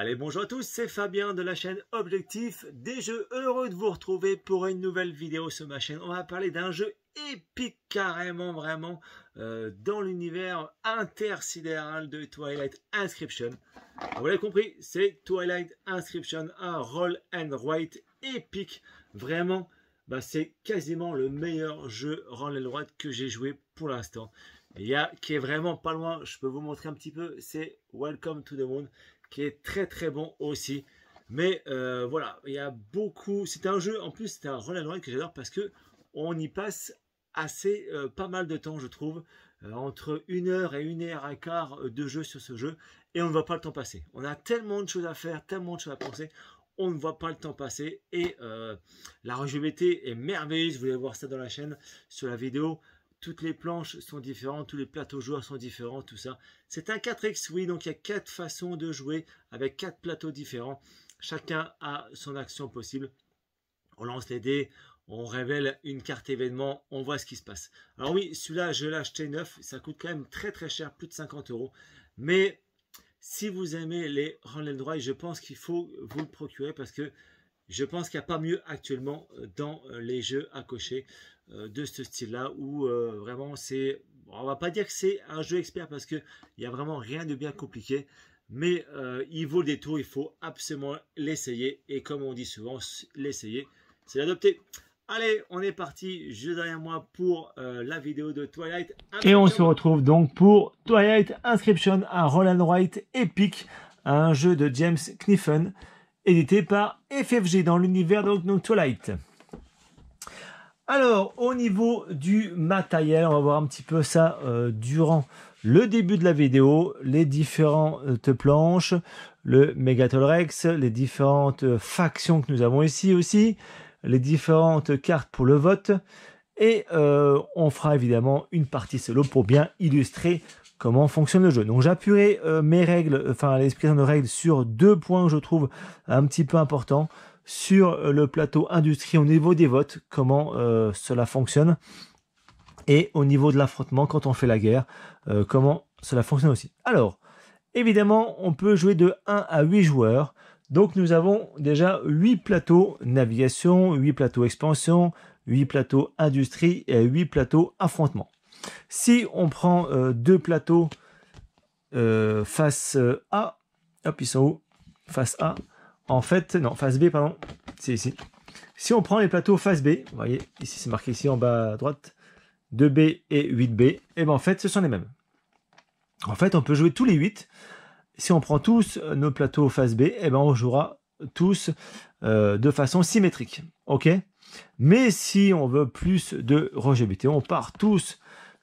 Allez, bonjour à tous, c'est Fabien de la chaîne Objectif des jeux. Heureux de vous retrouver pour une nouvelle vidéo sur ma chaîne. On va parler d'un jeu épique carrément, vraiment, euh, dans l'univers intersidéral de Twilight Inscription. Vous l'avez compris, c'est Twilight Inscription, un roll and write épique. Vraiment, bah, c'est quasiment le meilleur jeu roll and write que j'ai joué pour l'instant. Il y a qui est vraiment pas loin, je peux vous montrer un petit peu, c'est Welcome to the Moon qui est très très bon aussi. Mais euh, voilà, il y a beaucoup. C'est un jeu, en plus, c'est un roll and que j'adore parce que on y passe assez euh, pas mal de temps, je trouve, euh, entre une heure et une heure et quart de jeu sur ce jeu, et on ne voit pas le temps passer. On a tellement de choses à faire, tellement de choses à penser, on ne voit pas le temps passer. Et la rejouabilité est merveilleuse. Vous allez voir ça dans la chaîne, sur la vidéo toutes les planches sont différentes, tous les plateaux joueurs sont différents, tout ça. C'est un 4X, oui, donc il y a quatre façons de jouer avec quatre plateaux différents. Chacun a son action possible. On lance les dés, on révèle une carte événement, on voit ce qui se passe. Alors oui, celui-là, je l'ai acheté neuf, ça coûte quand même très très cher, plus de 50 euros. Mais si vous aimez les Roll Draw, je pense qu'il faut vous le procurer parce que je pense qu'il n'y a pas mieux actuellement dans les jeux à cocher. Euh, de ce style-là, où euh, vraiment c'est... On va pas dire que c'est un jeu expert parce qu'il n'y a vraiment rien de bien compliqué, mais euh, il vaut le détour, il faut absolument l'essayer, et comme on dit souvent, l'essayer, c'est l'adopter. Allez, on est parti juste derrière moi pour la vidéo de Twilight. Et on se retrouve donc pour Twilight Inscription à Roland Wright Epic, un jeu de James Kniffen, édité par FFG dans l'univers de Twilight. Alors, au niveau du matériel, on va voir un petit peu ça euh, durant le début de la vidéo, les différentes planches, le Megatol Rex, les différentes euh, factions que nous avons ici aussi, les différentes cartes pour le vote, et euh, on fera évidemment une partie solo pour bien illustrer comment fonctionne le jeu. Donc j'appuierai mes règles, enfin l'esprit de règles sur deux points que je trouve un petit peu importants sur euh, le plateau industrie au niveau des votes, comment euh, cela fonctionne, et au niveau de l'affrontement quand on fait la guerre, euh, comment cela fonctionne aussi. Alors, évidemment, on peut jouer de 1 à 8 joueurs. Donc nous avons déjà 8 plateaux navigation, 8 plateaux expansion, 8 plateaux industrie et 8 plateaux affrontement. Si on prend 2 deux plateaux face à... A, hop, ils sont où Face A, en fait, non, face B, pardon, c'est ici. Si on prend les plateaux face B, vous voyez, ici c'est marqué ici en bas à droite, 2B et 8B, et eh ben en fait, ce sont les mêmes. En fait, on peut jouer tous les 8. Si on prend tous euh, nos plateaux face B, et eh ben on jouera tous euh, de façon symétrique. OK Mais si on veut plus de buté, on part tous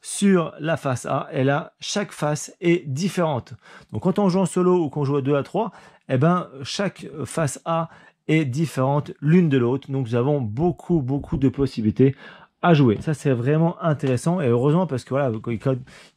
sur la face A. Et là, chaque face est différente. Donc quand on joue en solo ou qu'on joue à 2 à 3, eh ben, chaque face A est différente l'une de l'autre. Donc nous avons beaucoup, beaucoup de possibilités à jouer. Ça, c'est vraiment intéressant et heureusement parce que voilà, il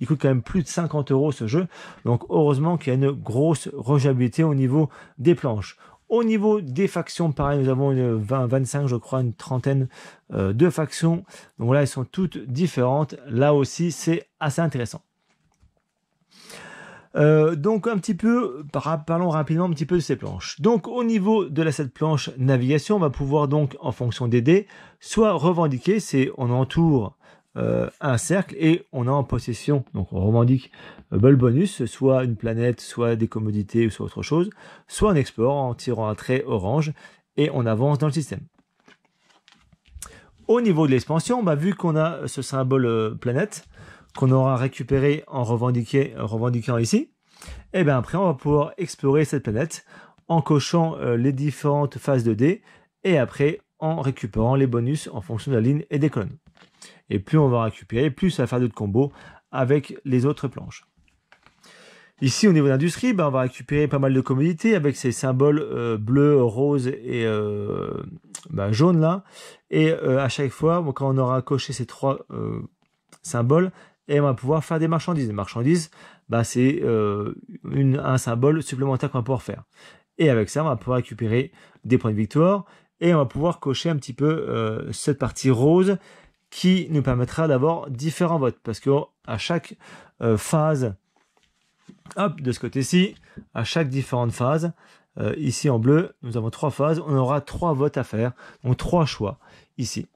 coûte, quand même plus de 50 euros ce jeu. Donc, heureusement qu'il y a une grosse rejabilité au niveau des planches. Au niveau des factions, pareil, nous avons une 20, 25, je crois, une trentaine euh, de factions. Donc là, elles sont toutes différentes. Là aussi, c'est assez intéressant. Euh, donc un petit peu, parlons rapidement un petit peu de ces planches. Donc au niveau de la cette planche navigation, on va pouvoir donc en fonction des dés, soit revendiquer, c'est on entoure euh, un cercle et on a en possession, donc on revendique euh, bonus, soit une planète, soit des commodités ou soit autre chose, soit on explore en tirant un trait orange et on avance dans le système. Au niveau de l'expansion, bah, vu qu'on a ce symbole euh, planète qu'on aura récupéré en revendiquant ici, et eh bien après on va pouvoir explorer cette planète en cochant les différentes phases de dés et après en récupérant les bonus en fonction de la ligne et des colonnes. Et plus on va récupérer, plus ça va faire d'autres combos avec les autres planches. Ici, au niveau de l'industrie, ben, on va récupérer pas mal de commodités avec ces symboles euh, bleu, rose et euh, ben, jaune là. Et euh, à chaque fois, quand on aura coché ces trois symboles, eh, on va pouvoir faire des marchandises. Les marchandises, ben, c'est un symbole supplémentaire qu'on va pouvoir faire. Et avec ça, on va pouvoir récupérer des points de victoire et on va pouvoir cocher un petit peu cette partie rose qui nous permettra d'avoir différents votes. Parce que à chaque euh, phase, hop, de ce côté-ci, à chaque différente phase, euh, ici en bleu, nous avons trois phases, on aura trois votes à faire, donc trois choix ici.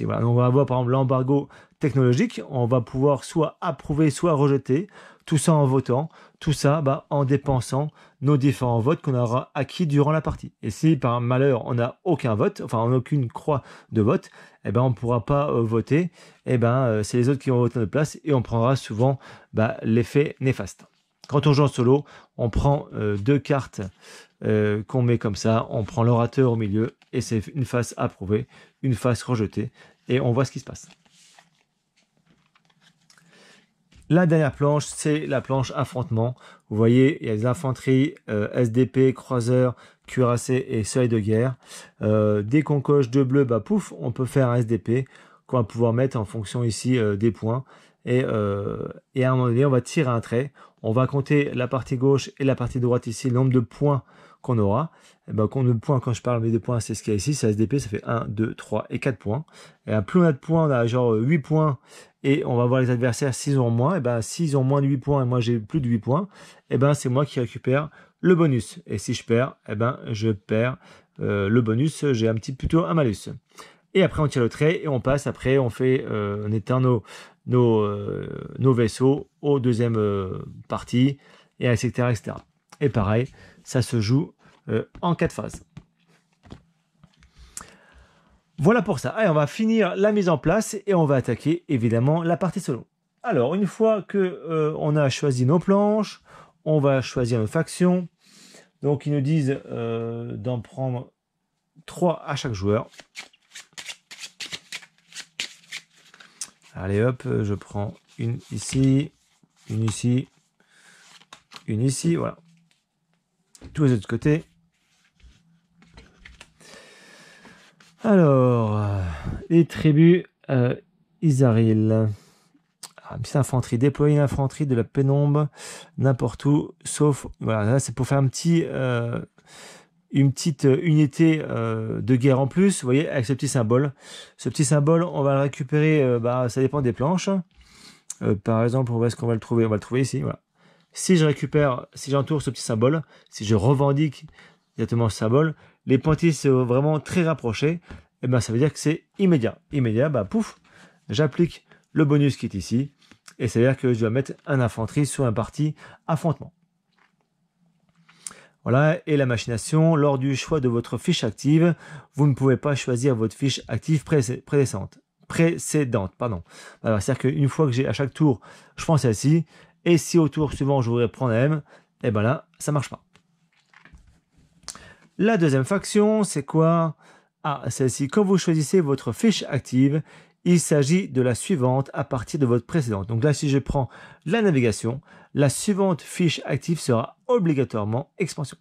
On va avoir par exemple l'embargo technologique, on va pouvoir soit approuver, soit rejeter, tout ça en votant. Tout ça bah, en dépensant nos différents votes qu'on aura acquis durant la partie. Et si par malheur on n'a aucun vote, enfin on n'a aucune croix de vote, eh ben on ne pourra pas euh, voter. Eh ben euh, c'est les autres qui vont voter notre place et on prendra souvent bah, l'effet néfaste. Quand on joue en solo, on prend euh, deux cartes qu'on met comme ça, on prend l'orateur au milieu et c'est une face approuvée, une face rejetée et on voit ce qui se passe. La dernière planche, c'est la planche affrontement. Vous voyez, il y a des infanteries, euh, SDP, croiseurs, cuirassés et seuil de guerre. Euh, dès qu'on coche deux bleus, bah pouf, on peut faire un SDP qu'on va pouvoir mettre en fonction ici euh, des points. Et, et, à un moment donné, on va tirer un trait. On va compter la partie gauche et la partie droite ici, le nombre de points qu'on aura quand eh ben, compte de points, quand je parle mais des points, c'est ce qu'il y a ici, c'est SDP, ça fait 1, 2, 3 et 4 points. Et ben, plus on a de points, on a genre 8 euh, points, et on va voir les adversaires s'ils ont moins, et eh ben s'ils ont moins de 8 points et moi j'ai plus de 8 points, et eh ben c'est moi qui récupère le bonus. Et si je perds, et ben je perds euh, le bonus, j'ai un petit plutôt un malus. Et après on tire le trait et on passe, après on fait, euh, on éteint nos, nos, nos vaisseaux aux deuxième partie, et etc., etc. Et pareil, ça se joue euh, en quatre phases. Voilà pour ça. Et on va finir la mise en place et on va attaquer évidemment la partie solo. Alors, une fois que euh, on a choisi nos planches, on va choisir nos factions. Donc, ils nous disent euh, d'en prendre trois à chaque joueur. Allez hop, je prends une ici, une ici, une ici, voilà. Tous les autres côtés. Alors, euh, les tribus euh, Isaril. Ah, une infanterie, déployer l'infanterie de la pénombre n'importe où, sauf. Voilà, c'est pour faire un petit. Euh, une petite euh, unité de guerre en plus, vous voyez, avec ce petit symbole. Ce petit symbole, on va le récupérer, bah, ça dépend des planches. par exemple, où est-ce qu'on va le trouver On va le trouver ici, voilà. Si je récupère, si j'entoure ce petit symbole, si je revendique directement ce symbole, les pointillés sont vraiment très rapprochés, et eh ben ça veut dire que c'est immédiat. Immédiat, bah pouf, j'applique le bonus qui est ici, et c'est veut dire que je dois mettre un infanterie sur un parti affrontement. Voilà, et la machination, lors du choix de votre fiche active, vous ne pouvez pas choisir votre fiche active précédente. précédente pardon. c'est-à-dire qu'une fois que j'ai à chaque tour, je prends celle-ci, et si au tour suivant je voudrais prendre la M, et eh bien là, ça marche pas. La deuxième faction, c'est quoi Ah, celle-ci, quand vous choisissez votre fiche active, il s'agit de la suivante à partir de votre précédente. Donc là, si je prends la navigation, la suivante fiche active sera obligatoirement expansion.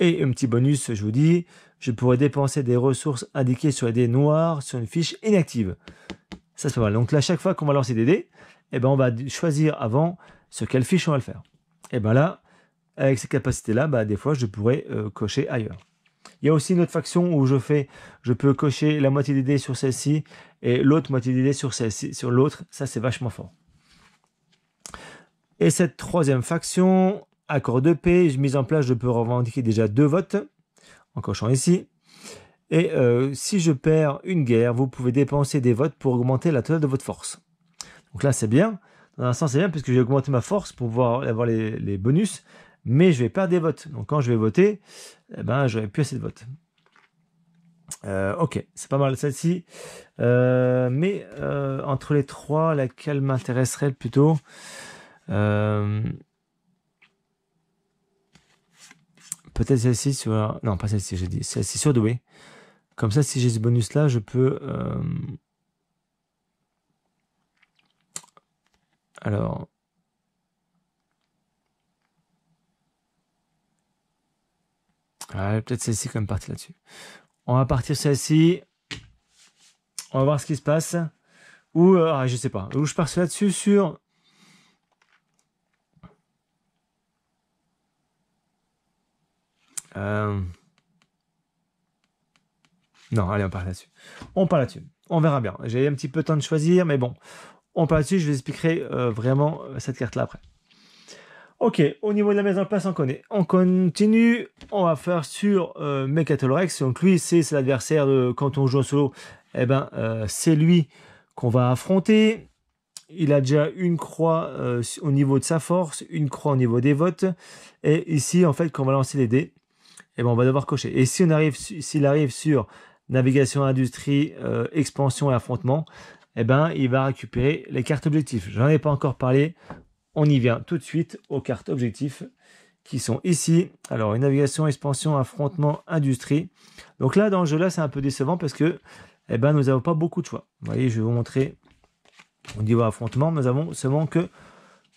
Et un petit bonus, je vous dis, je pourrais dépenser des ressources indiquées sur les dés noirs sur une fiche inactive. Ça, c'est pas mal. Donc là, chaque fois qu'on va lancer des dés, eh ben, on va choisir avant sur quelle fiche on va le faire. Et eh bien là, avec ces capacités-là, bah, des fois, je pourrais euh, cocher ailleurs. Il y a aussi une autre faction où je fais, je peux cocher la moitié des dés sur celle-ci et l'autre moitié des dés sur celle-ci, sur l'autre. Ça, c'est vachement fort. Et cette troisième faction, accord de paix, mise en place, je peux revendiquer déjà deux votes en cochant ici. Et euh, si je perds une guerre, vous pouvez dépenser des votes pour augmenter la totale de votre force. Donc là, c'est bien. Dans un sens, c'est bien puisque j'ai augmenté ma force pour pouvoir avoir les bonus mais je vais perdre des votes. Donc quand je vais voter, eh ben, j'aurai plus assez de votes. Euh, ok, c'est pas mal celle-ci. Euh, mais euh, entre les trois, laquelle m'intéresserait plutôt Peut-être celle-ci sur... Non, pas celle-ci, j'ai dit. Celle-ci sur Doué. Comme ça, si j'ai ce bonus-là, je peux... Alors... Ouais, peut-être celle-ci comme partie là-dessus. On va partir celle-ci. On va voir ce qui se passe. Ou, euh, ah, je sais pas, ou je pars là-dessus sur... Euh, non, allez, on part là-dessus. On part là-dessus. On verra bien. J'ai un petit peu de temps de choisir, mais bon. On part là-dessus, je vous expliquerai euh, vraiment cette carte-là après. Ok, au niveau de la mise en place, on connaît. On continue, on va faire sur euh, Donc lui, c'est l'adversaire quand on joue en solo. Eh ben, euh, c'est lui qu'on va affronter. Il a déjà une croix euh, au niveau de sa force, une croix au niveau des votes. Et ici, en fait, quand on va lancer les dés, eh ben, on va devoir cocher. Et si on arrive, s'il arrive sur navigation, industrie, euh, expansion et affrontement, eh ben, il va récupérer les cartes objectifs. J'en ai pas encore parlé. On y vient tout de suite aux cartes objectifs qui sont ici. Alors, une navigation, expansion, affrontement, industrie. Donc là, dans le jeu-là, c'est un peu décevant parce que eh ben, nous n'avons pas beaucoup de choix. Vous voyez, je vais vous montrer au niveau affrontement. Nous avons seulement que,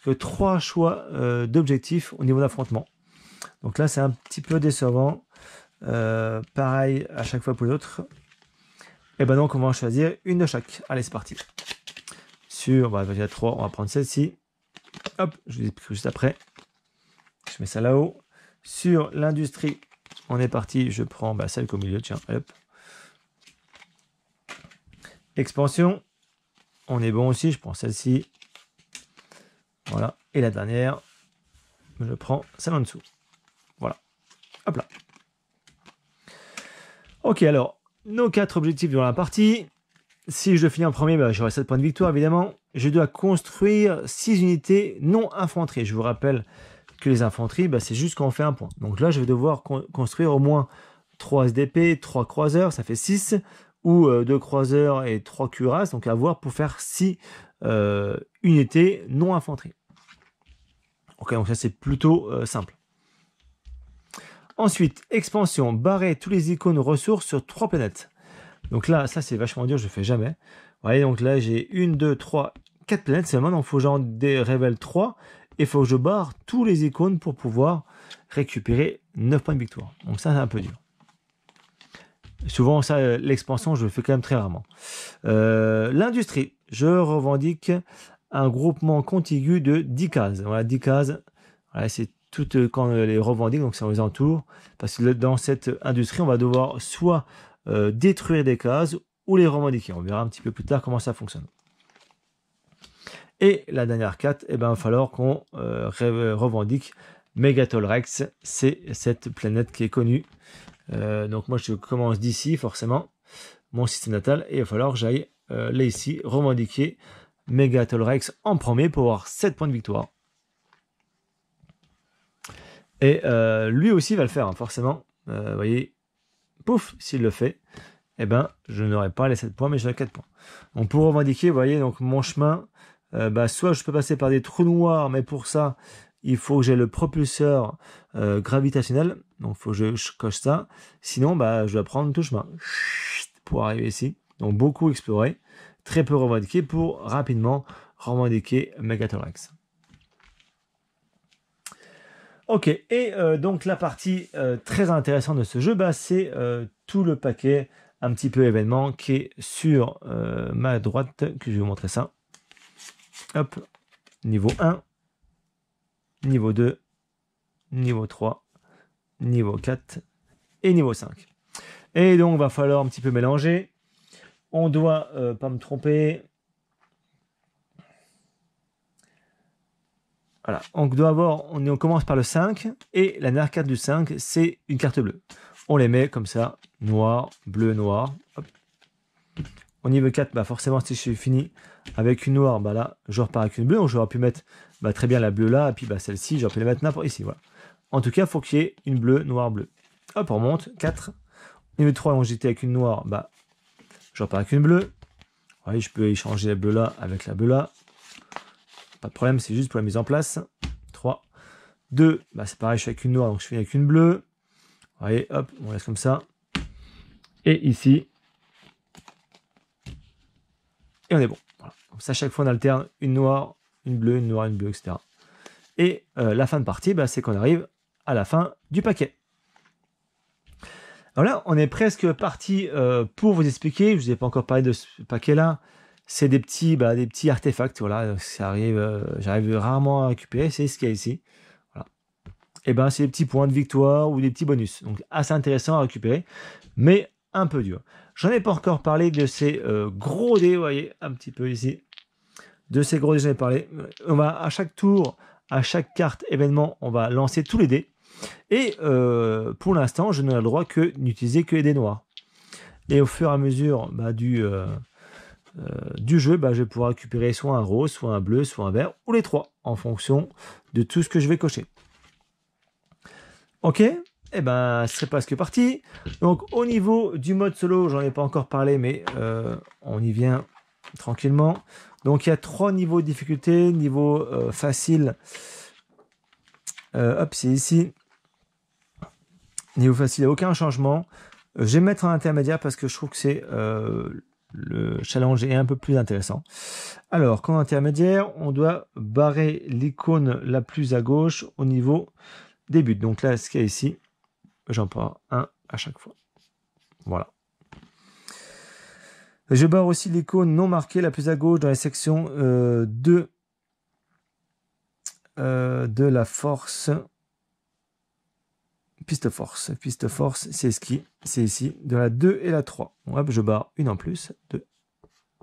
que trois choix euh, d'objectifs au niveau d'affrontement. Donc là, c'est un petit peu décevant. Euh, pareil à chaque fois pour l'autre. Et eh ben donc, on va en choisir une de chaque. Allez, c'est parti. Sur, va bah, a 3, on va prendre celle-ci hop, je vous explique juste après. Je mets ça là-haut. Sur l'industrie, on est parti. Je prends bah, celle qu'au milieu, tiens, hop. Expansion, on est bon aussi. Je prends celle-ci. Voilà. Et la dernière, je prends celle en dessous. Voilà. Hop là. Ok, alors, nos quatre objectifs dans la partie. Si je finis en premier, bah, j'aurai 7 points de victoire, évidemment je dois construire 6 unités non infanterie. Je vous rappelle que les infanteries, bah, c'est juste quand on fait un point. Donc là, je vais devoir construire au moins 3 SDP, 3 croiseurs, ça fait 6, ou 2 euh, croiseurs et 3 cuirasses, donc à voir pour faire 6 euh, unités non infanterie. Ok, donc ça c'est plutôt euh, simple. Ensuite, expansion, barrer tous les icônes ressources sur 3 planètes. Donc là, ça c'est vachement dur, je ne fais jamais. Voyez, donc là, j'ai une, deux, trois, quatre planètes. seulement. Donc, il faut que j'en révèle trois. Et il faut que je barre tous les icônes pour pouvoir récupérer 9 points de victoire. Donc ça, c'est un peu dur. Souvent, ça, l'expansion, je le fais quand même très rarement. Euh, l'industrie, je revendique un groupement contigu de 10 cases. Voilà, 10 cases, c'est tout euh, quand on les revendique, donc ça les entoure. Parce que dans cette industrie, on va devoir soit euh, détruire des cases les revendiquer. On verra un petit peu plus tard comment ça fonctionne. Et la dernière carte, et eh ben, il va falloir qu'on euh, revendique Megatol Rex. C'est cette planète qui est connue. Euh, donc moi, je commence d'ici, forcément, mon système natal. Et il va falloir que j'aille euh, là, ici, revendiquer Megatol Rex en premier pour avoir 7 points de victoire. Et euh, lui aussi va le faire, hein, forcément. voyez, pouf, s'il le fait, eh ben, je n'aurai pas les 7 points, mais j'aurai 4 points. donc pour revendiquer, vous voyez, donc mon chemin, euh, bah, soit je peux passer par des trous noirs, mais pour ça, il faut que j'ai le propulseur euh, gravitationnel, donc il faut que je, coche ça. Sinon, bah, je dois prendre tout chemin pour arriver ici. Donc beaucoup exploré, très peu revendiqué pour rapidement revendiquer Megatorax. Ok, et euh, donc la partie très intéressante de ce jeu, bah, c'est tout le paquet un petit peu événement qui est sur euh, ma droite, que je vais vous montrer ça. Hop, niveau 1, niveau 2, niveau 3, niveau 4 et niveau 5. Et donc, va falloir un petit peu mélanger. On doit, euh, pas me tromper, Voilà, on doit avoir, on, on, commence par le 5, et la dernière carte du 5, c'est une carte bleue on les met comme ça, noir, bleu, noir. On y niveau 4, bah forcément, si je suis fini avec une noire, bah là, je repars avec une bleue. Donc, j'aurais pu mettre bah, très bien la bleue là, et puis bah, celle-ci, j'aurais pu la mettre n'importe ici. Voilà. En tout cas, il faut qu'il y ait une bleue, noire, bleue. Hop, on remonte. 4. Au niveau 3, j'étais avec une noire, bah, je repars avec une bleue. oui je peux échanger la bleue là avec la bleue là. Pas de problème, c'est juste pour la mise en place. 3. 2, bah, c'est pareil, je suis avec une noire, donc je finis avec une bleue. Allez, hop, on laisse comme ça. Et ici. Et on est bon. Voilà. Comme ça, chaque fois, on alterne une noire, une bleue, une noire, une bleue, etc. Et euh, la fin de partie, bah, c'est qu'on arrive à la fin du paquet. Alors là, on est presque parti euh, pour vous expliquer. Je ne vous ai pas encore parlé de ce paquet-là. C'est des petits, bah, des petits artefacts. Voilà, ça arrive, euh, j'arrive rarement à récupérer. C'est ce qu'il y a ici et eh ben c'est des petits points de victoire ou des petits bonus. Donc assez intéressant à récupérer, mais un peu dur. J'en ai pas encore parlé de ces euh, gros dés, vous voyez, un petit peu ici. De ces gros dés, j'en ai parlé. On va à chaque tour, à chaque carte événement, on va lancer tous les dés. Et euh, pour l'instant, je n'ai le droit que d'utiliser que les dés noirs. Et au fur et à mesure bah, du, euh, du jeu, bah, je vais pouvoir récupérer soit un rose, soit un bleu, soit un vert, ou les trois, en fonction de tout ce que je vais cocher. Ok et eh ben, c'est presque parti. Donc, au niveau du mode solo, j'en ai pas encore parlé, mais euh, on y vient tranquillement. Donc, il y a trois niveaux de difficulté. Niveau euh, facile, euh, hop, c'est ici. Niveau facile, il aucun changement. Je vais mettre un intermédiaire parce que je trouve que c'est le challenge est un peu plus intéressant. Alors, quand intermédiaire, on doit barrer l'icône la plus à gauche au niveau donc là, ce qu'il y a ici, j'en prends un à chaque fois. Voilà. Je barre aussi l'icône non marquée la plus à gauche dans la section 2 euh, euh, de la force. Piste force. Piste force, c'est ce qui, C'est ici, de la 2 et la 3. je barre une en plus, 2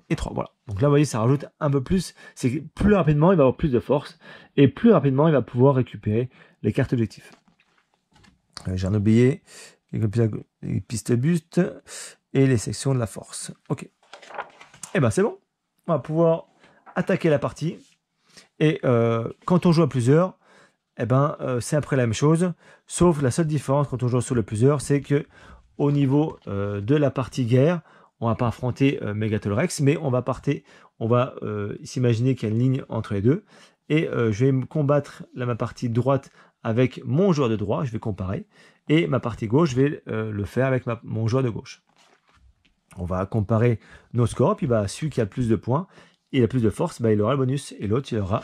et 3. Voilà. Donc là, vous voyez, ça rajoute un peu plus. C'est plus rapidement, il va avoir plus de force. Et plus rapidement, il va pouvoir récupérer les cartes objectifs. Euh, J'en ai oublié les pistes buste et les sections de la force. Ok. Et eh ben c'est bon. On va pouvoir attaquer la partie. Et euh, quand on joue à plusieurs, et eh ben, euh, c'est après la même chose. Sauf la seule différence quand on joue sur le plusieurs, c'est que au niveau de la partie guerre, on va pas affronter Megatolrex, mais on va partir, on va s'imaginer qu'il y a une ligne entre les deux. Et je vais me combattre la ma partie droite avec mon joueur de droit, je vais comparer, et ma partie gauche, je vais euh, le faire avec mon joueur de gauche. On va comparer nos scores, puis bah, celui qui a le plus de points, il a plus de force, bah, il aura le bonus, et l'autre, il aura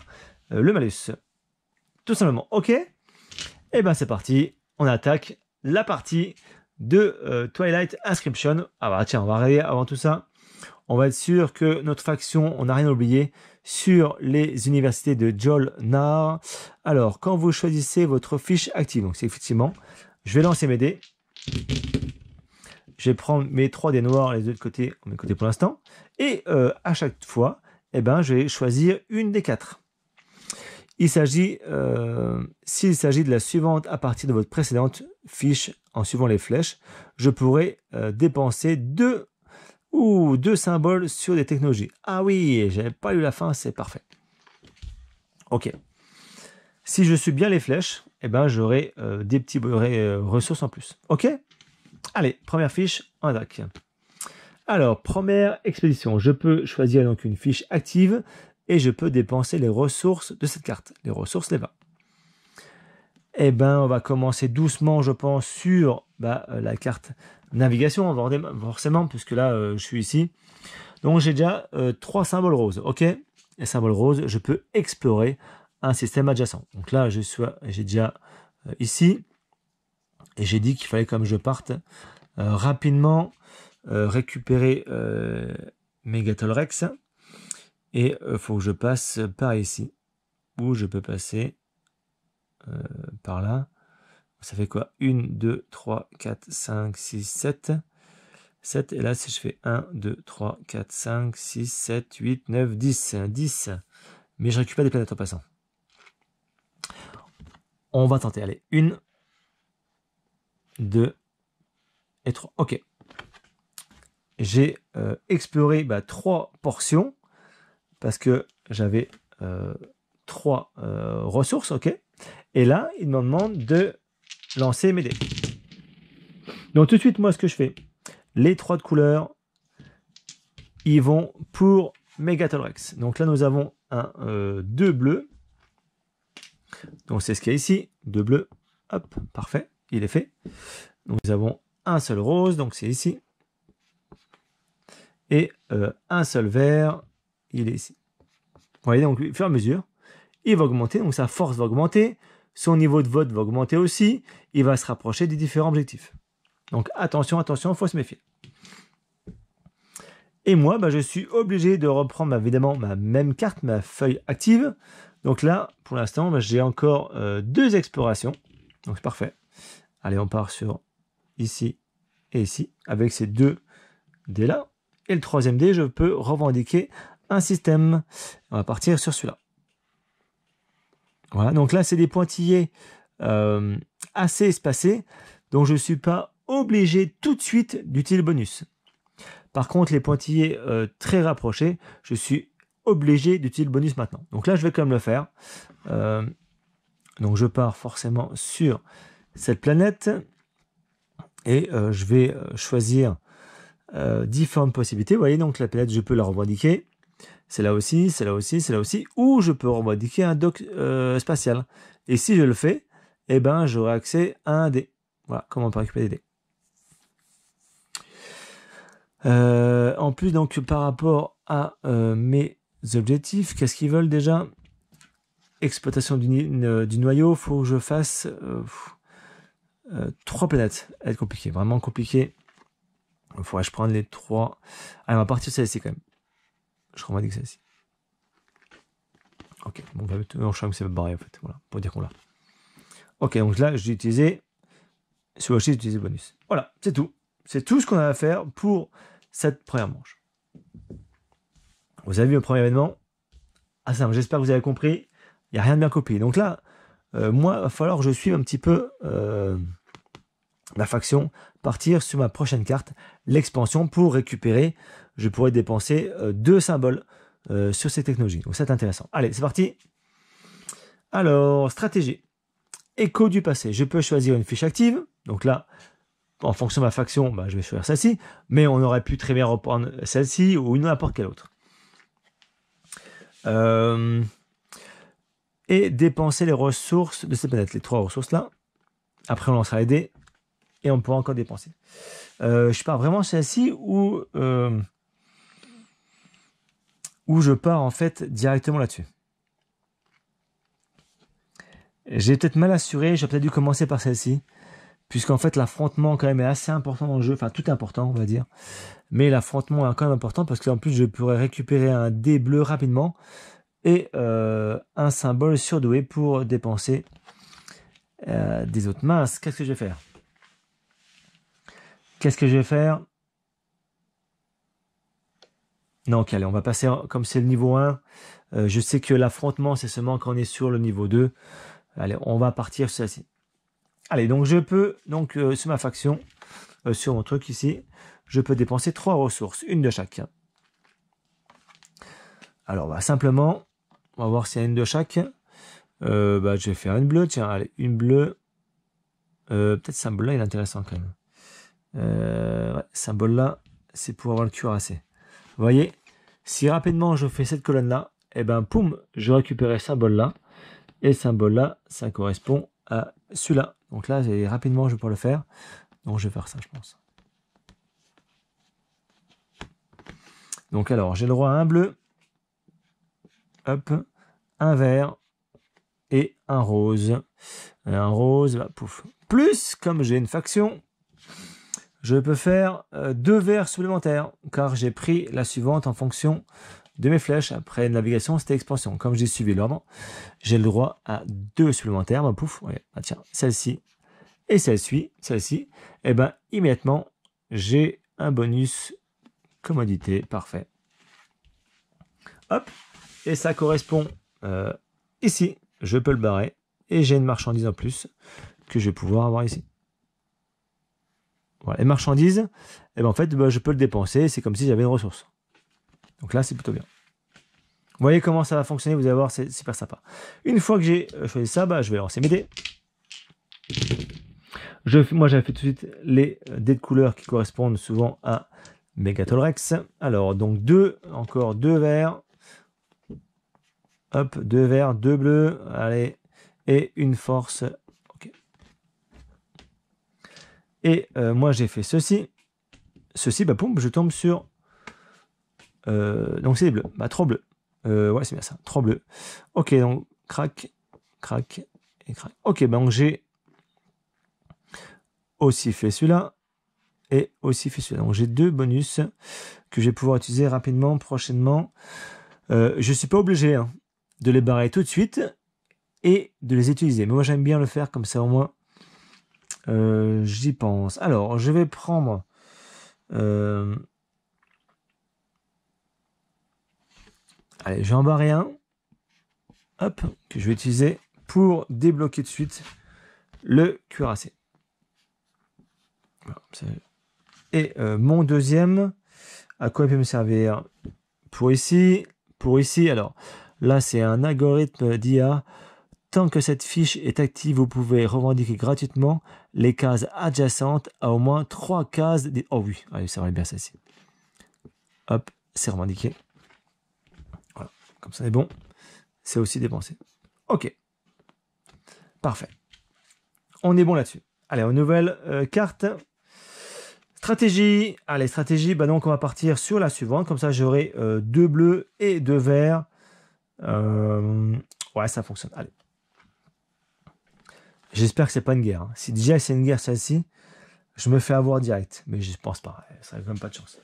euh, le malus. Tout simplement, ok Et eh bien c'est parti, on attaque la partie de euh, Twilight Inscription. Ah bah tiens, on va regarder avant tout ça on va être sûr que notre faction, on n'a rien oublié, sur les universités de Jolnar. Alors, quand vous choisissez votre fiche active, donc c'est effectivement, je vais lancer mes dés. Je vais prendre mes trois dés noirs, les deux de côté, mes côtés pour l'instant. Et euh, à chaque fois, eh ben, je vais choisir une des quatre. Il s'agit, euh, s'il s'agit de la suivante à partir de votre précédente fiche en suivant les flèches, je pourrais euh, dépenser deux ou deux symboles sur des technologies. Ah oui, n'avais pas eu la fin, c'est parfait. Ok. Si je suis bien les flèches, eh ben j'aurai euh, des petits euh, ressources en plus. Ok Allez, première fiche, un DAC. Alors, première expédition. Je peux choisir donc une fiche active et je peux dépenser les ressources de cette carte. Les ressources les bas eh ben, on va commencer doucement, je pense, sur bah, euh, la carte navigation, forcément, puisque là, euh, je suis ici. Donc, j'ai déjà euh, trois symboles roses, ok Et symboles rose, je peux explorer un système adjacent. Donc là, je j'ai déjà ici, et j'ai dit qu'il fallait, comme je parte, rapidement récupérer Megatol et il faut que je passe par ici, où je peux passer euh, par là. Ça fait quoi 1, 2, 3, 4, 5, 6, 7. 7. Et là, si je fais 1, 2, 3, 4, 5, 6, 7, 8, 9, 10. 10. Mais je récupère des planètes en passant. On va tenter. Allez, 1, 2 et 3. Ok. J'ai euh, exploré bah, 3 portions parce que j'avais euh, 3 euh, ressources. Ok. Et là, il me demande de lancer mes dés. Donc tout de suite, moi, ce que je fais, les trois de couleur, ils vont pour Rex. Donc là, nous avons un euh, deux bleus. Donc c'est ce qu'il y a ici, Deux bleus. Hop, parfait, il est fait. Donc nous avons un seul rose, donc c'est ici. Et euh, un seul vert, il est ici. Vous voyez, donc au fur et à mesure, il va augmenter, donc sa force va augmenter, son niveau de vote va augmenter aussi, il va se rapprocher des différents objectifs. Donc attention, attention, il faut se méfier. Et moi, bah, je suis obligé de reprendre bah, évidemment ma même carte, ma feuille active. Donc là, pour l'instant, bah, j'ai encore euh, deux explorations. Donc c'est parfait. Allez, on part sur ici et ici, avec ces deux dés là. Et le troisième dé, je peux revendiquer un système. On va partir sur celui-là. Voilà, donc là, c'est des pointillés euh, assez espacés, donc je ne suis pas obligé tout de suite d'utiliser le bonus. Par contre, les pointillés euh, très rapprochés, je suis obligé d'utiliser le bonus maintenant. Donc là, je vais quand même le faire. Euh, donc je pars forcément sur cette planète et je vais choisir différentes possibilités. Vous voyez, donc la planète, je peux la revendiquer c'est là aussi, c'est là aussi, c'est là aussi, ou je peux revendiquer un doc euh, spatial. Et si je le fais, eh ben, j'aurai accès à un dé. Voilà comment on peut récupérer des dés. Euh, en plus, donc, par rapport à euh, mes objectifs, qu'est-ce qu'ils veulent déjà Exploitation du, noyau. Il faut que je fasse trois planètes. Ça va être compliqué, vraiment compliqué. Il faudrait que je prenne les trois. Allez, on va partir de celle-ci quand même. Je crois que c'est Ok, bon, on va je c'est barré en fait. Voilà, pour dire qu'on l'a. Ok, donc là, j'ai utilisé. Sur le j'ai utilisé bonus. Voilà, c'est tout. C'est tout ce qu'on a à faire pour cette première manche. Vous avez vu le premier événement Ah, ça, j'espère que vous avez compris. Il n'y a rien de bien copié. Donc là, euh, moi, il va falloir que je suis un petit peu la euh, faction partir sur ma prochaine carte, l'expansion, pour récupérer, je pourrais dépenser euh, deux symboles euh, sur ces technologies. Donc c'est intéressant. Allez, c'est parti. Alors, stratégie. Écho du passé. Je peux choisir une fiche active. Donc là, en fonction de ma faction, bah, je vais choisir celle-ci. Mais on aurait pu très bien reprendre celle-ci ou n'importe quelle autre. Euh, et dépenser les ressources de cette planète, les trois ressources là. Après, on lancera les dés et on pourra encore dépenser. Euh, je pars vraiment celle-ci Ou euh, je pars en fait directement là-dessus. J'ai peut-être mal assuré, J'ai peut-être dû commencer par celle-ci, puisqu'en fait l'affrontement quand même est assez important dans le jeu, enfin tout est important on va dire, mais l'affrontement est quand même important parce qu'en plus je pourrais récupérer un dé bleu rapidement et euh, un symbole surdoué pour dépenser des autres. Mince, qu'est-ce que je vais faire Qu'est-ce que je vais faire Non, allez, on va passer, comme c'est le niveau 1, euh, je sais que l'affrontement, c'est seulement quand on est sur le niveau 2. Allez, on va partir sur ça. Allez, donc je peux, donc euh, sur ma faction, euh, sur mon truc ici, je peux dépenser trois ressources, une de chaque. Alors, va bah, simplement, on va voir s'il y a une de chaque. Bah, je vais faire une bleue, tiens, allez, une bleue. Peut-être ça, un il est intéressant quand même. Euh, symbole là, c'est pour avoir le cuirassé. Vous voyez, si rapidement je fais cette colonne là, et eh ben poum, je récupère ce symbole là. Et ce symbole là, ça correspond à celui-là. Donc là, rapidement, je vais le faire. Donc je vais faire ça, je pense. Donc alors, j'ai le droit à un bleu, hop, un vert et un rose. Euh, un rose, là, pouf. Plus, comme j'ai une faction, je peux faire euh, deux verres supplémentaires car j'ai pris la suivante en fonction de mes flèches. Après navigation, c'était expansion. Comme j'ai suivi l'ordre, j'ai le droit à deux supplémentaires. Bah, pouf, bah, tiens, celle-ci et celle-ci, celle-ci. Et eh ben immédiatement, j'ai un bonus commodité. Parfait. Hop. Et ça correspond euh, ici. Je peux le barrer. Et j'ai une marchandise en plus que je vais pouvoir avoir ici les marchandises, et eh ben en fait, bah, je peux le dépenser, c'est comme si j'avais une ressource. Donc là, c'est plutôt bien. Vous voyez comment ça va fonctionner, vous allez voir, c'est super sympa. Une fois que j'ai euh, choisi ça, ben, je vais lancer mes dés. Je, moi, j'avais fait tout de suite les euh, dés de couleur qui correspondent souvent à rex Alors, donc deux, encore deux verts. Hop, deux verts, deux bleus. Allez, et une force et euh, moi, j'ai fait ceci. Ceci, bah, boum, je tombe sur... Euh, donc, c'est des bleus. Bah, trop bleu. Euh, ouais, c'est bien ça. Trop bleu. Ok, donc, crac, crac et crac. Ok, bah, donc, j'ai aussi fait celui-là et aussi fait celui-là. Donc, j'ai deux bonus que je vais pouvoir utiliser rapidement, prochainement. je ne suis pas obligé hein, de les barrer tout de suite et de les utiliser. Mais moi, j'aime bien le faire comme ça, au moins euh, j'y pense. Alors, je vais prendre... Euh, allez, j'en barre un. Hop, que je vais utiliser pour débloquer de suite le cuirassé. Et euh, mon deuxième, à quoi il peut me servir Pour ici, pour ici. Alors là, c'est un algorithme d'IA que cette fiche est active, vous pouvez revendiquer gratuitement les cases adjacentes à au moins trois cases. Des... Oh oui, ça ah va bien celle-ci. Hop, c'est revendiqué. Voilà, comme ça c'est bon. C'est aussi dépensé. Ok. Parfait. On est bon là-dessus. Allez, aux nouvelle euh, cartes carte. Stratégie. Allez, stratégie. Bah donc, on va partir sur la suivante. Comme ça, j'aurai euh, deux bleus et deux verts. Euh, ouais, ça fonctionne. Allez. J'espère que c'est pas une guerre. Si déjà c'est une guerre celle-ci, je me fais avoir direct. Mais je pense pas. Ça n'a quand même pas de chance.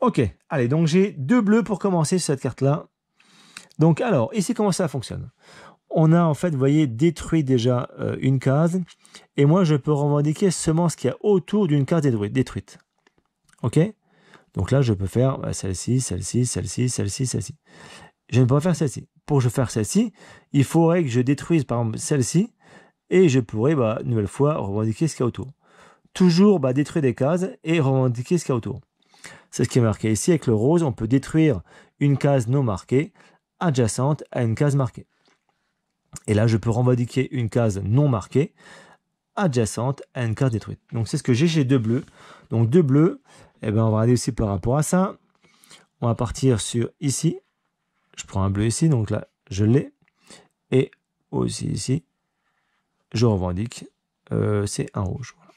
Ok, allez, donc j'ai deux bleus pour commencer cette carte-là. Donc alors, ici comment ça fonctionne On a en fait, vous voyez, détruit déjà une case. Et moi, je peux revendiquer seulement ce qu'il y a autour d'une carte détruite. Ok Donc là, je peux faire celle-ci, celle-ci, celle-ci, celle-ci, celle-ci. Je ne peux pas faire celle-ci. Pour je faire celle-ci, il faudrait que je détruise par exemple celle-ci et je pourrais, bah, une nouvelle fois, revendiquer ce qu'il y a autour. Toujours bah, détruire des cases et revendiquer ce qu'il y a autour. C'est ce qui est marqué ici. Avec le rose, on peut détruire une case non marquée adjacente à une case marquée. Et là, je peux revendiquer une case non marquée adjacente à une case détruite. Donc, c'est ce que j'ai chez deux bleus. Donc, deux bleus, eh ben, on va aller aussi par rapport à ça. On va partir sur ici. Je prends un bleu ici, donc là, je l'ai. Et aussi ici je revendique, euh, c'est un rouge. Voilà.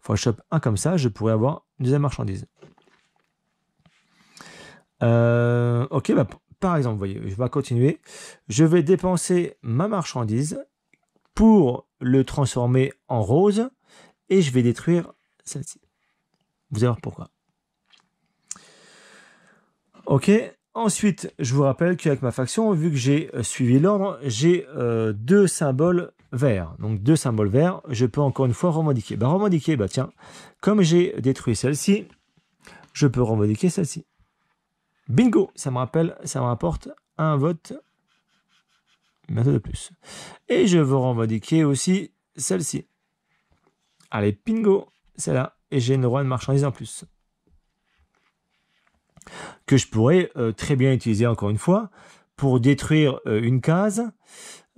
Faut un comme ça, je pourrais avoir une marchandises. marchandise. Euh, ok, bah, par exemple, voyez, je vais continuer. Je vais dépenser ma marchandise pour le transformer en rose et je vais détruire celle-ci. Vous allez voir pourquoi. Ok, Ensuite, je vous rappelle qu'avec ma faction, vu que j'ai euh, suivi l'ordre, j'ai euh, deux symboles verts. Donc deux symboles verts, je peux encore une fois revendiquer. Bah revendiquer, bah tiens, comme j'ai détruit celle-ci, je peux revendiquer celle-ci. Bingo Ça me rappelle, ça me rapporte un vote de plus. Et je veux revendiquer aussi celle-ci. Allez, bingo, celle-là. Et j'ai une roi de marchandise en plus que je pourrais euh, très bien utiliser encore une fois pour détruire euh, une case.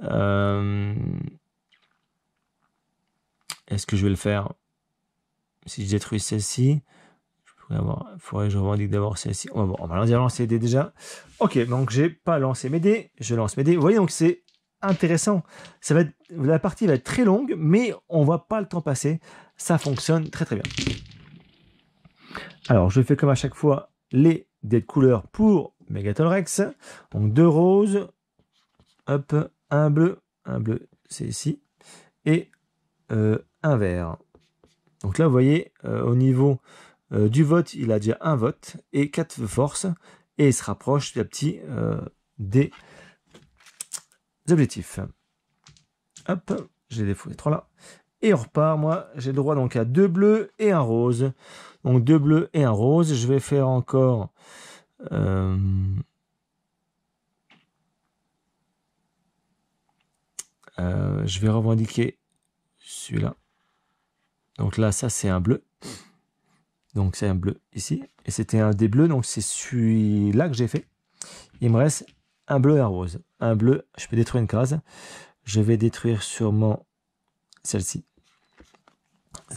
Euh, est-ce que je vais le faire Si je détruis celle-ci, il faudrait que je revendique d'abord celle-ci. On va on lancer, les dés déjà. Ok, donc j'ai pas lancé mes dés, je lance mes dés. Vous voyez, donc c'est intéressant. Ça va la partie va être très longue, mais on ne voit pas le temps passer. Ça fonctionne très très bien. Alors, je fais comme à chaque fois les des couleurs pour Megaton Rex. Donc deux roses, hop, un bleu, un bleu c'est ici, et euh, un vert. Donc là, vous voyez, euh, au niveau euh, du vote, il a déjà un vote et quatre forces, et il se rapproche petit à petit des objectifs. Hop, j'ai les trois là et on repart. Moi, j'ai droit donc à deux bleus et un rose. Donc deux bleus et un rose. Je vais faire encore... Euh, euh, je vais revendiquer celui-là. Donc là, ça, c'est un bleu. Donc c'est un bleu ici. Et c'était un des bleus, donc c'est celui-là que j'ai fait. Il me reste un bleu et un rose. Un bleu, je peux détruire une case. Je vais détruire sûrement celle-ci.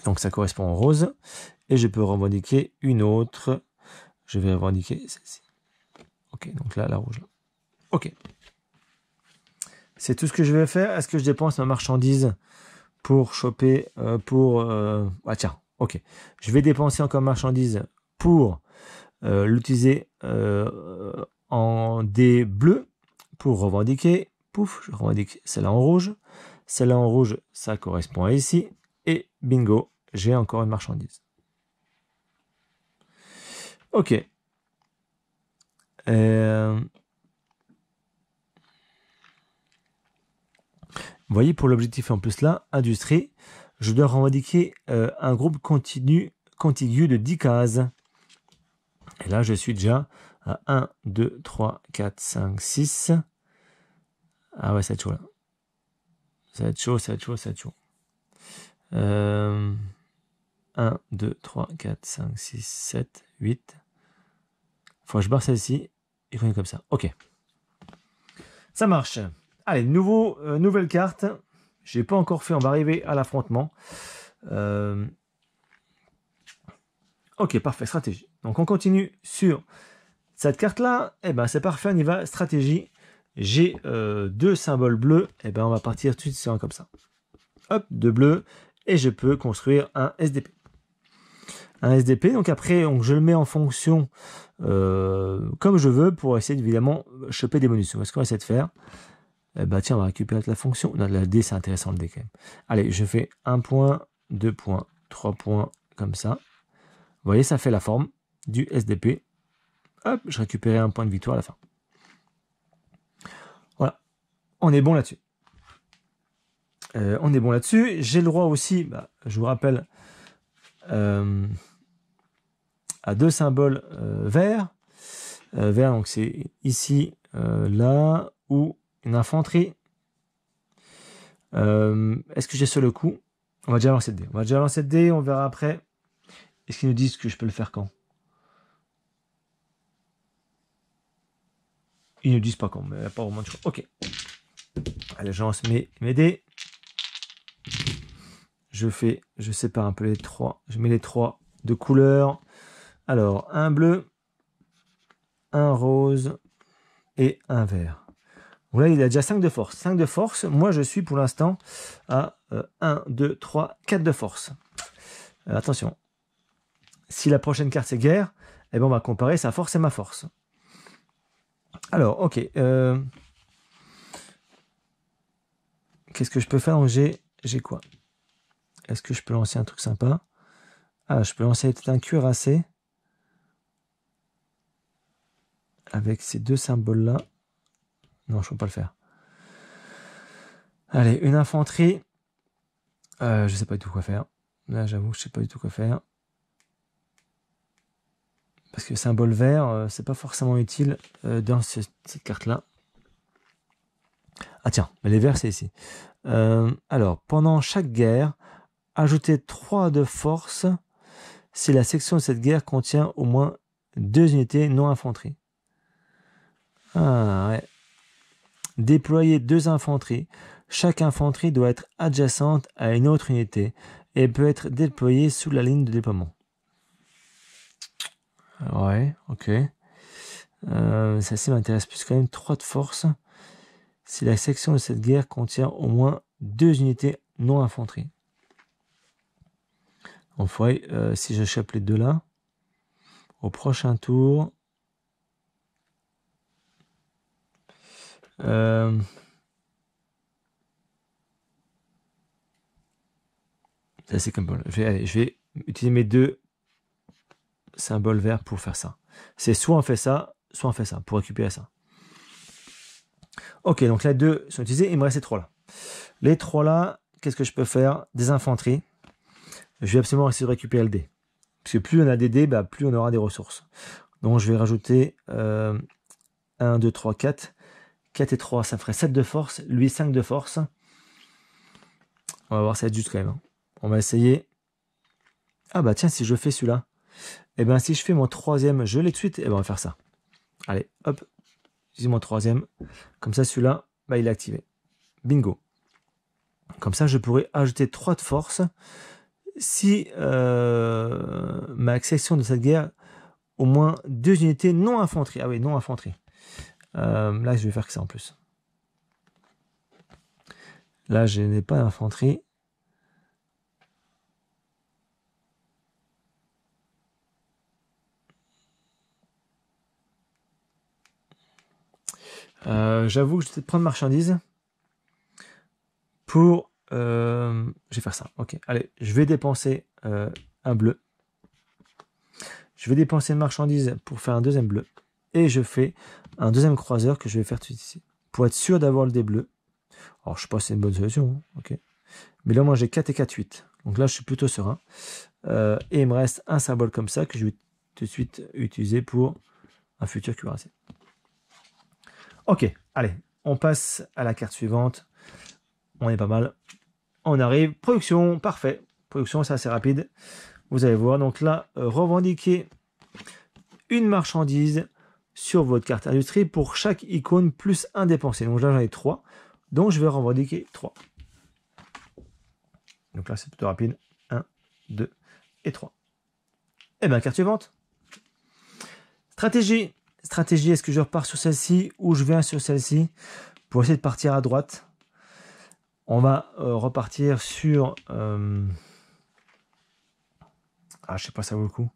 Donc ça correspond au rose. Et je peux revendiquer une autre. Je vais revendiquer celle-ci. Ok, donc là, la rouge. Ok. C'est tout ce que je vais faire. Est-ce que je dépense ma marchandise pour choper, euh, pour... Euh, ah tiens, ok. Je vais dépenser encore marchandise pour euh, l'utiliser en des bleus pour revendiquer. Pouf, je revendique celle-là en rouge. Celle-là en rouge, ça correspond à ici. Et bingo, j'ai encore une marchandise. Ok. Euh, voyez, pour l'objectif en plus là, industrie, je dois revendiquer euh, un groupe continu, contigu de 10 cases. Et là, je suis déjà à 1, 2, 3, 4, 5, 6. Ah ouais, cette va chaud là. Ça va chaud, ça chaud. 1, 2, 3, 4, 5, 6, 7, 8. Faut que je barre celle-ci et faut comme ça. Ok. Ça marche. Allez, nouveau, euh, nouvelle carte. J'ai pas encore fait, on va arriver à l'affrontement. Euh, ok, parfait, stratégie. Donc on continue sur cette carte-là. Eh ben c'est parfait, on y va, stratégie. J'ai euh, deux symboles bleus. Eh ben on va partir tout de suite sur comme ça. Hop, deux bleus et je peux construire un SDP. Un SDP, donc après, donc je le mets en fonction euh, comme je veux pour essayer évidemment choper des bonus. Qu'est-ce qu'on va essayer de faire bah tiens, on va récupérer la fonction. la D, c'est intéressant le D quand même. Allez, je fais un point, deux points, trois points, comme ça. Vous voyez, ça fait la forme du SDP. Hop, je récupérais un point de victoire à la fin. Voilà, on est bon là-dessus. Euh, on est bon là-dessus. J'ai le droit aussi, bah, je vous rappelle, euh, à deux symboles euh, verts. vert, donc c'est ici, là, ou une infanterie. Est-ce que j'ai seul le coup On va déjà lancer le dé. On va déjà lancer le dé, on verra après. Est-ce qu'ils nous disent que je peux le faire quand Ils ne disent pas quand, mais pas au de Ok. Allez, je lance mes dés je fais, je sépare un peu les trois, je mets les trois de couleur. Alors, un bleu, un rose et un vert. Voilà, il a déjà 5 de force. 5 de force, moi je suis pour l'instant à 1, 2, 3, 4 de force. Euh, attention, si la prochaine carte c'est guerre, eh ben, on va comparer sa force et ma force. Alors, ok. Euh, qu'est-ce que je peux faire J'ai quoi est-ce que je peux lancer un truc sympa Ah, je peux lancer peut-être un cuirassé. Avec ces deux symboles-là. Non, je ne peux pas le faire. Allez, une infanterie. Euh, je ne sais pas du tout quoi faire. Là, j'avoue, je ne sais pas du tout quoi faire. Parce que symbole vert, euh, c'est pas forcément utile euh, dans cette carte-là. Ah tiens, mais les verts, c'est ici. alors, pendant chaque guerre, Ajouter 3 de force si la section de cette guerre contient au moins deux unités non infanterie. Ah ouais. Déployer deux infanteries. Chaque infanterie doit être adjacente à une autre unité et peut être déployée sous la ligne de déploiement. Ouais, ok. ça, euh, ça m'intéresse plus quand même. 3 de force. Si la section de cette guerre contient au moins deux unités non infanterie. En euh, si je les deux là, au prochain tour, euh, ça c'est comme bon. Je vais, utiliser mes deux symboles verts pour faire ça. C'est soit on fait ça, soit on fait ça, pour récupérer ça. Ok, donc là, deux sont utilisés, il me reste trois là. Les trois là, qu'est-ce que je peux faire Des infanteries je vais absolument essayer de récupérer le dé. Parce que plus on a des dés, bah, plus on aura des ressources. Donc je vais rajouter 1, 2, 3, 4. 4 et 3, ça ferait 7 de force. Lui, 5 de force. On va voir, ça va juste quand même. Hein. On va essayer. Ah bah tiens, si je fais celui-là. Et eh ben si je fais mon troisième, je l'ai de suite. Et eh bien ben on va faire ça. Allez, hop. J'ai mon troisième. Comme ça, celui-là, bah, il est activé. Bingo. Comme ça, je pourrais ajouter 3 de force si euh, ma section de cette guerre, au moins deux unités non infanterie. Ah oui, non infanterie. Euh, là, je vais faire que ça en plus. Là, je n'ai pas d'infanterie. Euh, j'avoue que je vais prendre marchandise pour euh, je vais faire ça. Ok, allez, je vais dépenser euh, un bleu. Je vais dépenser une marchandise pour faire un deuxième bleu. Et je fais un deuxième croiseur que je vais faire tout de suite ici. Pour être sûr d'avoir le dé bleu. Alors, je sais pas c'est une bonne solution. Hein. ok. Mais là, moi, j'ai 4 et 4, 8. Donc là, je suis plutôt serein. Euh, et il me reste un symbole comme ça que je vais tout de suite utiliser pour un futur cuirassé. Ok, allez, on passe à la carte suivante. On est pas mal on arrive. Production, parfait. Production, c'est assez rapide. Vous allez voir. Donc là, euh, revendiquer une marchandise sur votre carte industrie pour chaque icône plus un dépensé. Donc là, j'en ai trois. Donc je vais revendiquer trois. Donc là, c'est plutôt rapide. 1, 2 et 3. Et eh bien, carte suivante. Stratégie. Stratégie, est-ce que je repars sur celle-ci ou je viens sur celle-ci pour essayer de partir à droite on va euh, repartir sur. Euh, ah, je sais pas, ça vaut le coup.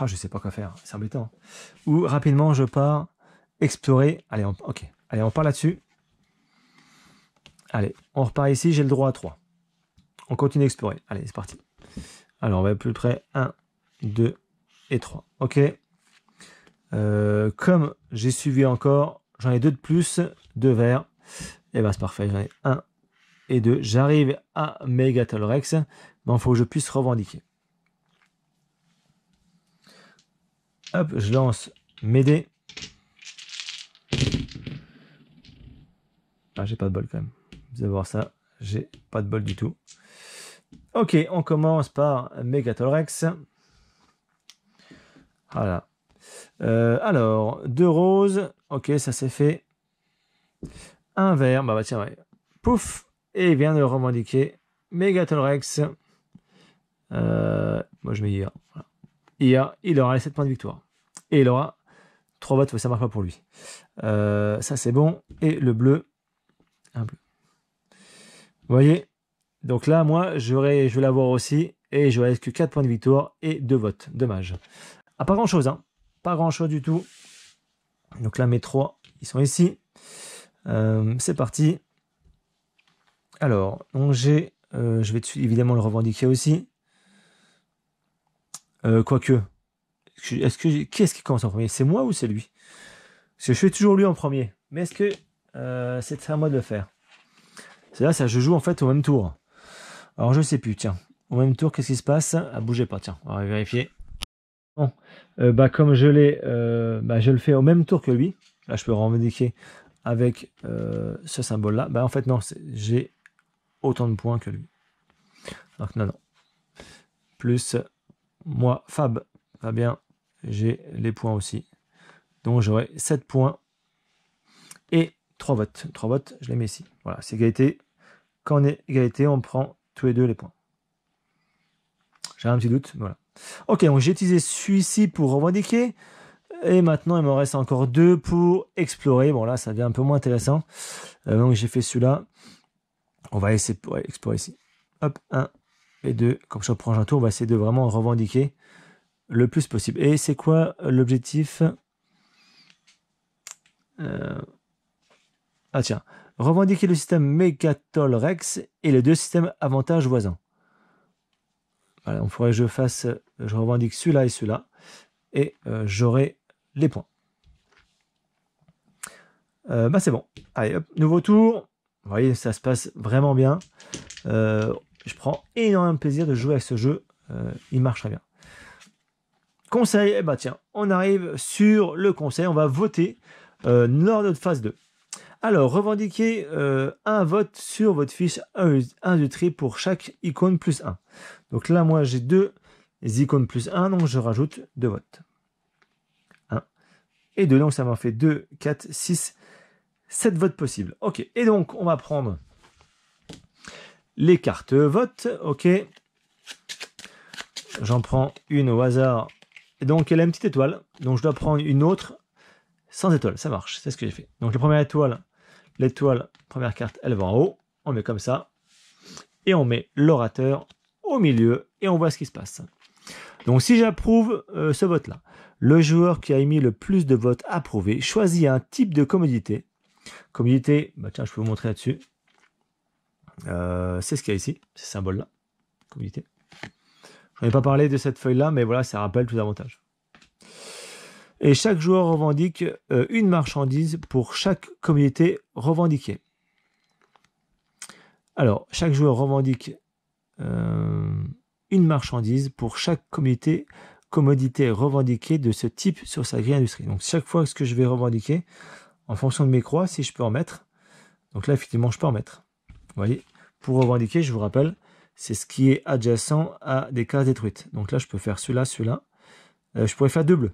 Ah, je sais pas quoi faire, c'est embêtant. Ou rapidement, je pars explorer. Allez, ok. Allez, on part là-dessus. Allez, on repart ici, j'ai le droit à 3. On continue d'explorer. Allez, c'est parti. Alors, on va plus près 1, 2 et 3. Ok. Euh, comme j'ai suivi encore, j'en ai deux de plus, deux verts. Et eh ben c'est parfait, j'en ai un et deux. J'arrive à Megatolrex, mais il faut que je puisse revendiquer. Hop, je lance mes dés. Ah, j'ai pas de bol quand même. Vous allez voir ça, j'ai pas de bol du tout. Ok, on commence par Megatolrex. Voilà. Euh, alors, deux roses. Ok, ça c'est fait. Un vert. Bah, bah tiens, Pouf Et il vient de revendiquer Megatolrex. Rex. Euh, moi je mets hier. il aura les 7 points de victoire. Et il aura trois votes, ça marche pas pour lui. Euh, ça c'est bon. Et le bleu. Un bleu. Vous voyez Donc là, moi, je vais l'avoir aussi. Et je reste que quatre points de victoire et deux votes. Dommage. Ah, pas grand chose, hein grand chose du tout. Donc là, mes trois, ils sont ici. Euh, c'est parti. Alors, donc j'ai, euh, je vais évidemment le revendiquer aussi. Euh, quoique, est-ce que qui est-ce qui commence en premier C'est moi ou c'est lui je fais toujours lui en premier. Mais est-ce que c'est à moi de le faire C'est là, ça je joue en fait au même tour. Alors je sais plus. Tiens, au même tour, qu'est-ce qui se passe à ah, bouger pas. Tiens, on va vérifier. Euh, bah, comme je l'ai, euh, bah, je le fais au même tour que lui. Là, je peux revendiquer avec euh, ce symbole-là. Bah, en fait, non, j'ai autant de points que lui. Donc, non, non. Plus moi, Fab, va bien j'ai les points aussi. Donc, j'aurai 7 points et 3 votes. 3 votes, je les mets ici. Voilà, c'est égalité. Quand on est égalité, on prend tous les deux les points. J'ai un petit doute, voilà. Ok, donc j'ai utilisé celui-ci pour revendiquer. Et maintenant, il me reste encore deux pour explorer. Bon, là, ça devient un peu moins intéressant. Euh, donc, j'ai fait celui-là. On va essayer pour explorer ici. Hop, un et deux. Comme je on un tour, on va essayer de vraiment revendiquer le plus possible. Et c'est quoi l'objectif euh, Ah tiens, revendiquer le système Megatol Rex et les deux systèmes avantages voisins on faudrait que je fasse, je revendique celui-là et celui-là, et euh, j'aurai les points. Euh, bah c'est bon. Allez, nouveau tour. Vous voyez, ça se passe vraiment bien. Euh, je prends énormément de plaisir de jouer à ce jeu. il marche très bien. Conseil, eh bah tiens, on arrive sur le conseil. On va voter lors de notre phase 2. Alors, revendiquez euh, un vote sur votre fiche 1, du tri pour chaque icône plus 1. Donc là, moi, j'ai deux icônes plus 1, donc je rajoute deux votes. 1 et 2, donc ça m'en fait 2, 4, 6, 7 votes possibles. Ok, et donc on va prendre les cartes vote. Ok, j'en prends une au hasard. Et donc elle a une petite étoile, donc je dois prendre une autre sans étoile. Ça marche, c'est ce que j'ai fait. Donc la première étoile, L'étoile, première carte, elle va en haut. On met comme ça. Et on met l'orateur au milieu et on voit ce qui se passe. Donc si j'approuve euh, ce vote-là, le joueur qui a émis le plus de votes approuvés choisit un type de commodité. Commodité, bah, tiens, je peux vous montrer là-dessus. Euh, c'est ce qu'il y a ici, ces symboles-là. Commodité. Je n'en pas parlé de cette feuille-là, mais voilà, ça rappelle tout davantage et chaque joueur revendique euh, une marchandise pour chaque communauté revendiquée. Alors, chaque joueur revendique euh, une marchandise pour chaque communauté, commodité revendiquée de ce type sur sa grille industrie. Donc, chaque fois que ce que je vais revendiquer, en fonction de mes croix, si je peux en mettre, donc là, effectivement, je peux en mettre. Vous voyez, pour revendiquer, je vous rappelle, c'est ce qui est adjacent à des cases détruites. Donc là, je peux faire cela, cela. là euh, je pourrais faire double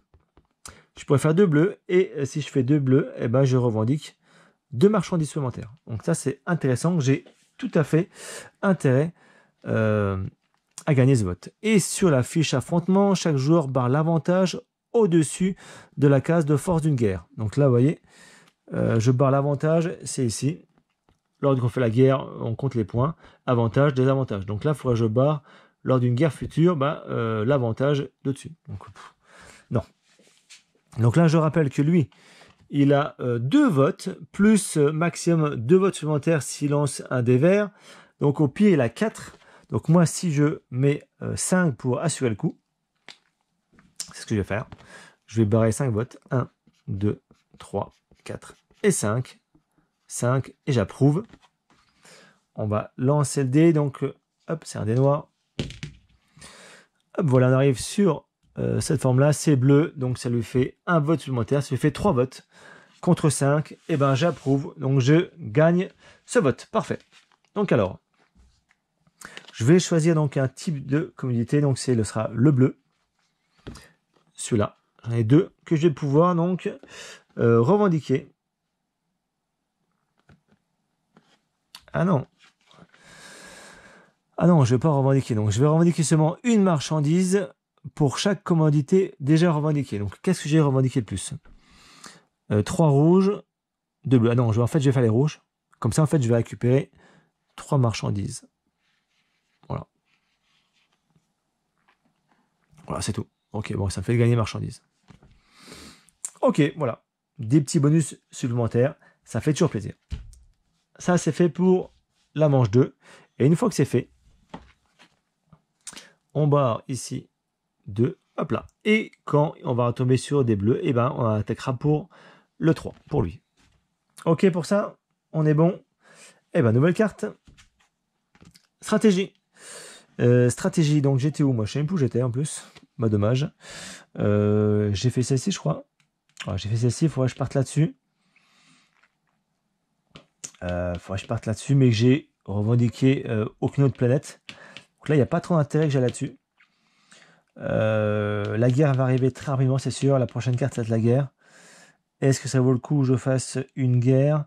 je pourrais faire deux bleus, et euh, si je fais deux bleus, eh ben, je revendique deux marchandises supplémentaires. Donc ça, c'est intéressant. J'ai tout à fait intérêt euh, à gagner ce vote. Et sur la fiche affrontement, chaque joueur barre l'avantage au-dessus de la case de force d'une guerre. Donc là, vous voyez, euh, je barre l'avantage, c'est ici. Lorsqu'on fait la guerre, on compte les points. Avantage, désavantage. Donc là, il faudrait que je barre, lors d'une guerre future, bah, l'avantage de dessus. Donc, non, donc là, je rappelle que lui, il a 2 euh, deux votes, plus euh, maximum deux votes supplémentaires s'il lance un des verts. Donc au pied, il a 4. Donc moi, si je mets 5 euh, pour assurer le coup, c'est ce que je vais faire. Je vais barrer 5 votes. 1, 2, 3, 4 et 5. 5 et j'approuve. On va lancer le dé. Donc, hop, c'est un dé noir. Hop, voilà, on arrive sur euh, cette forme-là, c'est bleu, donc ça lui fait un vote supplémentaire, ça lui fait trois votes contre 5. Et eh ben j'approuve, donc je gagne ce vote. Parfait. Donc alors, je vais choisir donc un type de communauté. donc c'est le sera le bleu. Celui-là, j'en deux que je vais pouvoir donc euh, revendiquer. Ah non. Ah non, je ne vais pas revendiquer. Donc je vais revendiquer seulement une marchandise pour chaque commodité déjà revendiquée. Donc, qu'est-ce que j'ai revendiqué le plus euh, 3 rouges, 2 bleus. Ah non, en fait, je vais faire les rouges. Comme ça, en fait, je vais récupérer 3 marchandises. Voilà. Voilà, c'est tout. Ok, bon, ça me fait gagner marchandises. Ok, voilà. Des petits bonus supplémentaires. Ça fait toujours plaisir. Ça, c'est fait pour la manche 2. Et une fois que c'est fait, on barre ici 2, hop là. Et quand on va retomber sur des bleus, et eh ben on attaquera pour le 3, pour lui. Ok pour ça, on est bon. Et eh ben nouvelle carte. Stratégie. Euh, stratégie, donc j'étais où moi Je sais même plus où j'étais en plus. ma bah, dommage. Euh, j'ai fait celle-ci je crois. j'ai fait celle-ci, il faudrait que je parte là-dessus. Il euh, faudrait que je parte là-dessus, mais j'ai revendiqué aucune autre planète. Donc là, il n'y a pas trop d'intérêt que j'aille là-dessus. Euh, la guerre va arriver très rapidement, c'est sûr. La prochaine carte, c'est la guerre. Est-ce que ça vaut le coup que je fasse une guerre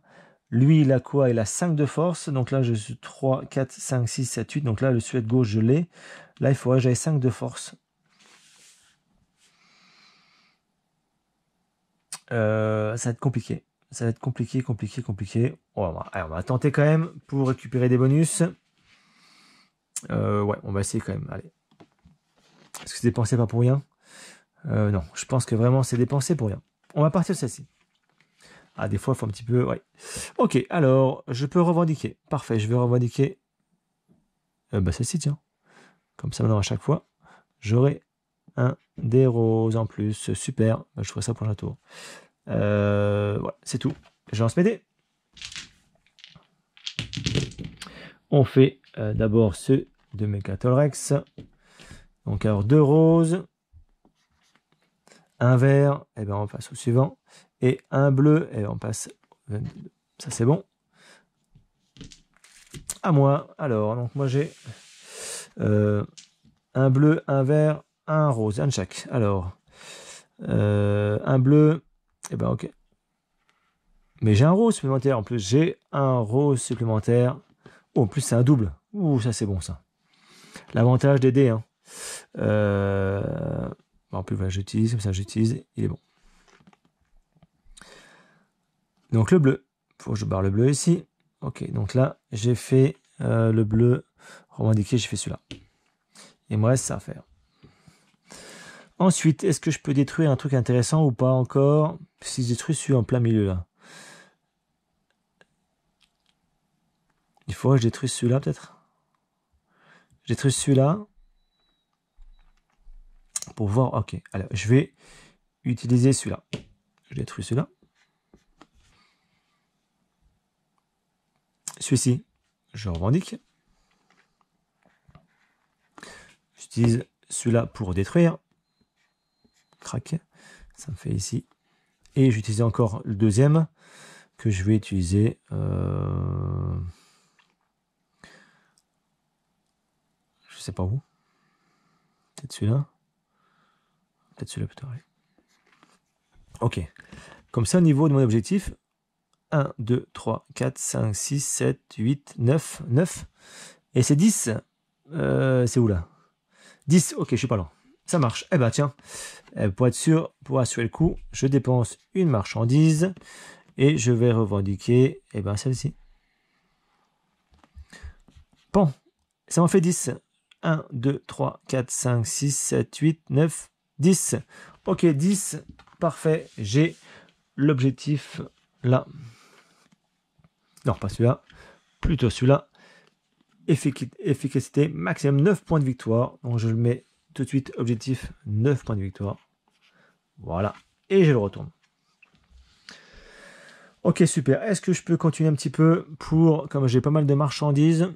Lui, il a quoi Il a 5 de force. Donc là, je suis 3, 4, 5, 6, 7, 8. Donc là, le Suède gauche, je l'ai. Là, il faudrait que j'aille 5 de force. Euh, ça va être compliqué. Ça va être compliqué, compliqué, compliqué. on, va, tenter quand même pour récupérer des bonus. Euh, ouais, on va essayer quand même. Allez. Est-ce que c'est dépensé pas pour rien euh, Non, je pense que vraiment c'est dépensé pour rien. On va partir de celle-ci. Ah, des fois, il faut un petit peu... Ouais. Ok, alors, je peux revendiquer. Parfait, je vais revendiquer... Euh, bah celle-ci, tiens. Comme ça, maintenant, à chaque fois, j'aurai un des roses en plus. Super, bah, je ferai ça pour un tour. Euh, voilà, c'est tout. Je lance mes dés. On fait d'abord ceux de Megatolrex. Donc alors deux roses, un vert, et eh bien on passe au suivant, et un bleu, et eh ben, on passe, ça c'est bon. À moi, alors, donc moi j'ai euh, un bleu, un vert, un rose, un chaque. Alors, euh, un bleu, et eh ben ok. Mais j'ai un rose supplémentaire en plus, j'ai un rose supplémentaire. Oh, en plus c'est un double. Ouh, ça c'est bon ça. L'avantage des dés, hein. Euh, en plus, j'utilise, comme ça j'utilise, il est bon. Donc le bleu, il faut que je barre le bleu ici. Ok, donc là, j'ai fait euh, le bleu revendiqué, j'ai fait celui-là. Et me reste ça à faire. Ensuite, est-ce que je peux détruire un truc intéressant ou pas encore Si je détruis celui en plein milieu là. Il faut que je détruise celui-là peut-être. Je détruis celui-là pour voir. Ok, alors je vais utiliser celui-là. Je détruis celui-là. Celui-ci, je revendique. J'utilise celui-là pour détruire. craque ça me fait ici. Et j'utilise encore le deuxième que je vais utiliser. Euh, je sais pas où. Peut-être celui-là. Peut-être celui-là Ok. Comme ça, au niveau de mon objectif, 1, 2, 3, 4, 5, 6, 7, 8, 9, 9. Et c'est 10. Euh, c'est où là 10, ok, je suis pas lent. Ça marche. Eh ben tiens, euh, pour être sûr, pour assurer le coup, je dépense une marchandise et je vais revendiquer eh ben, celle-ci. Bon, ça en fait 10. 1, 2, 3, 4, 5, 6, 7, 8, 9, 10. Ok, 10, parfait, j'ai l'objectif là. Non, pas celui-là, plutôt celui-là. efficacité maximum 9 points de victoire. Donc je le mets tout de suite, objectif 9 points de victoire. Voilà, et je le retourne. Ok, super. Est-ce que je peux continuer un petit peu pour, comme j'ai pas mal de marchandises,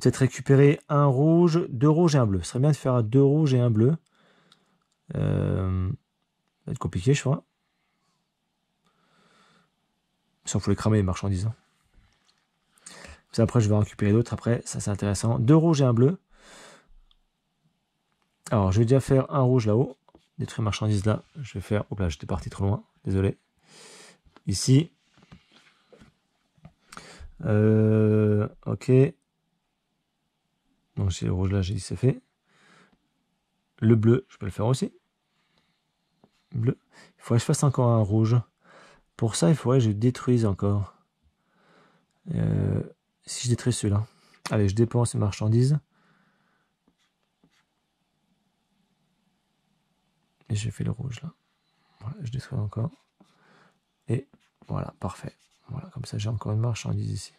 peut-être récupérer un rouge, deux rouges et un bleu. Ce serait bien de faire deux rouges et un bleu. Euh, ça va être compliqué, je crois. Sans faut les cramer les marchandises. Hein. après, je vais récupérer d'autres. Après, ça c'est intéressant. Deux rouges et un bleu. Alors, je vais déjà faire un rouge là-haut. Détruire marchandises là. Je vais faire. Oh là, j'étais parti trop loin. Désolé. Ici. Euh, ok. Donc c'est le rouge là, j'ai dit c'est fait. Le bleu, je peux le faire aussi. Bleu. Il faudrait que je fasse encore un rouge. Pour ça, il faudrait que je détruise encore. Euh, si je détruis celui-là. Allez, je dépense les marchandises. Et j'ai fait le rouge là. Voilà, je détruis encore. Et voilà, parfait. Voilà, comme ça j'ai encore une marchandise ici.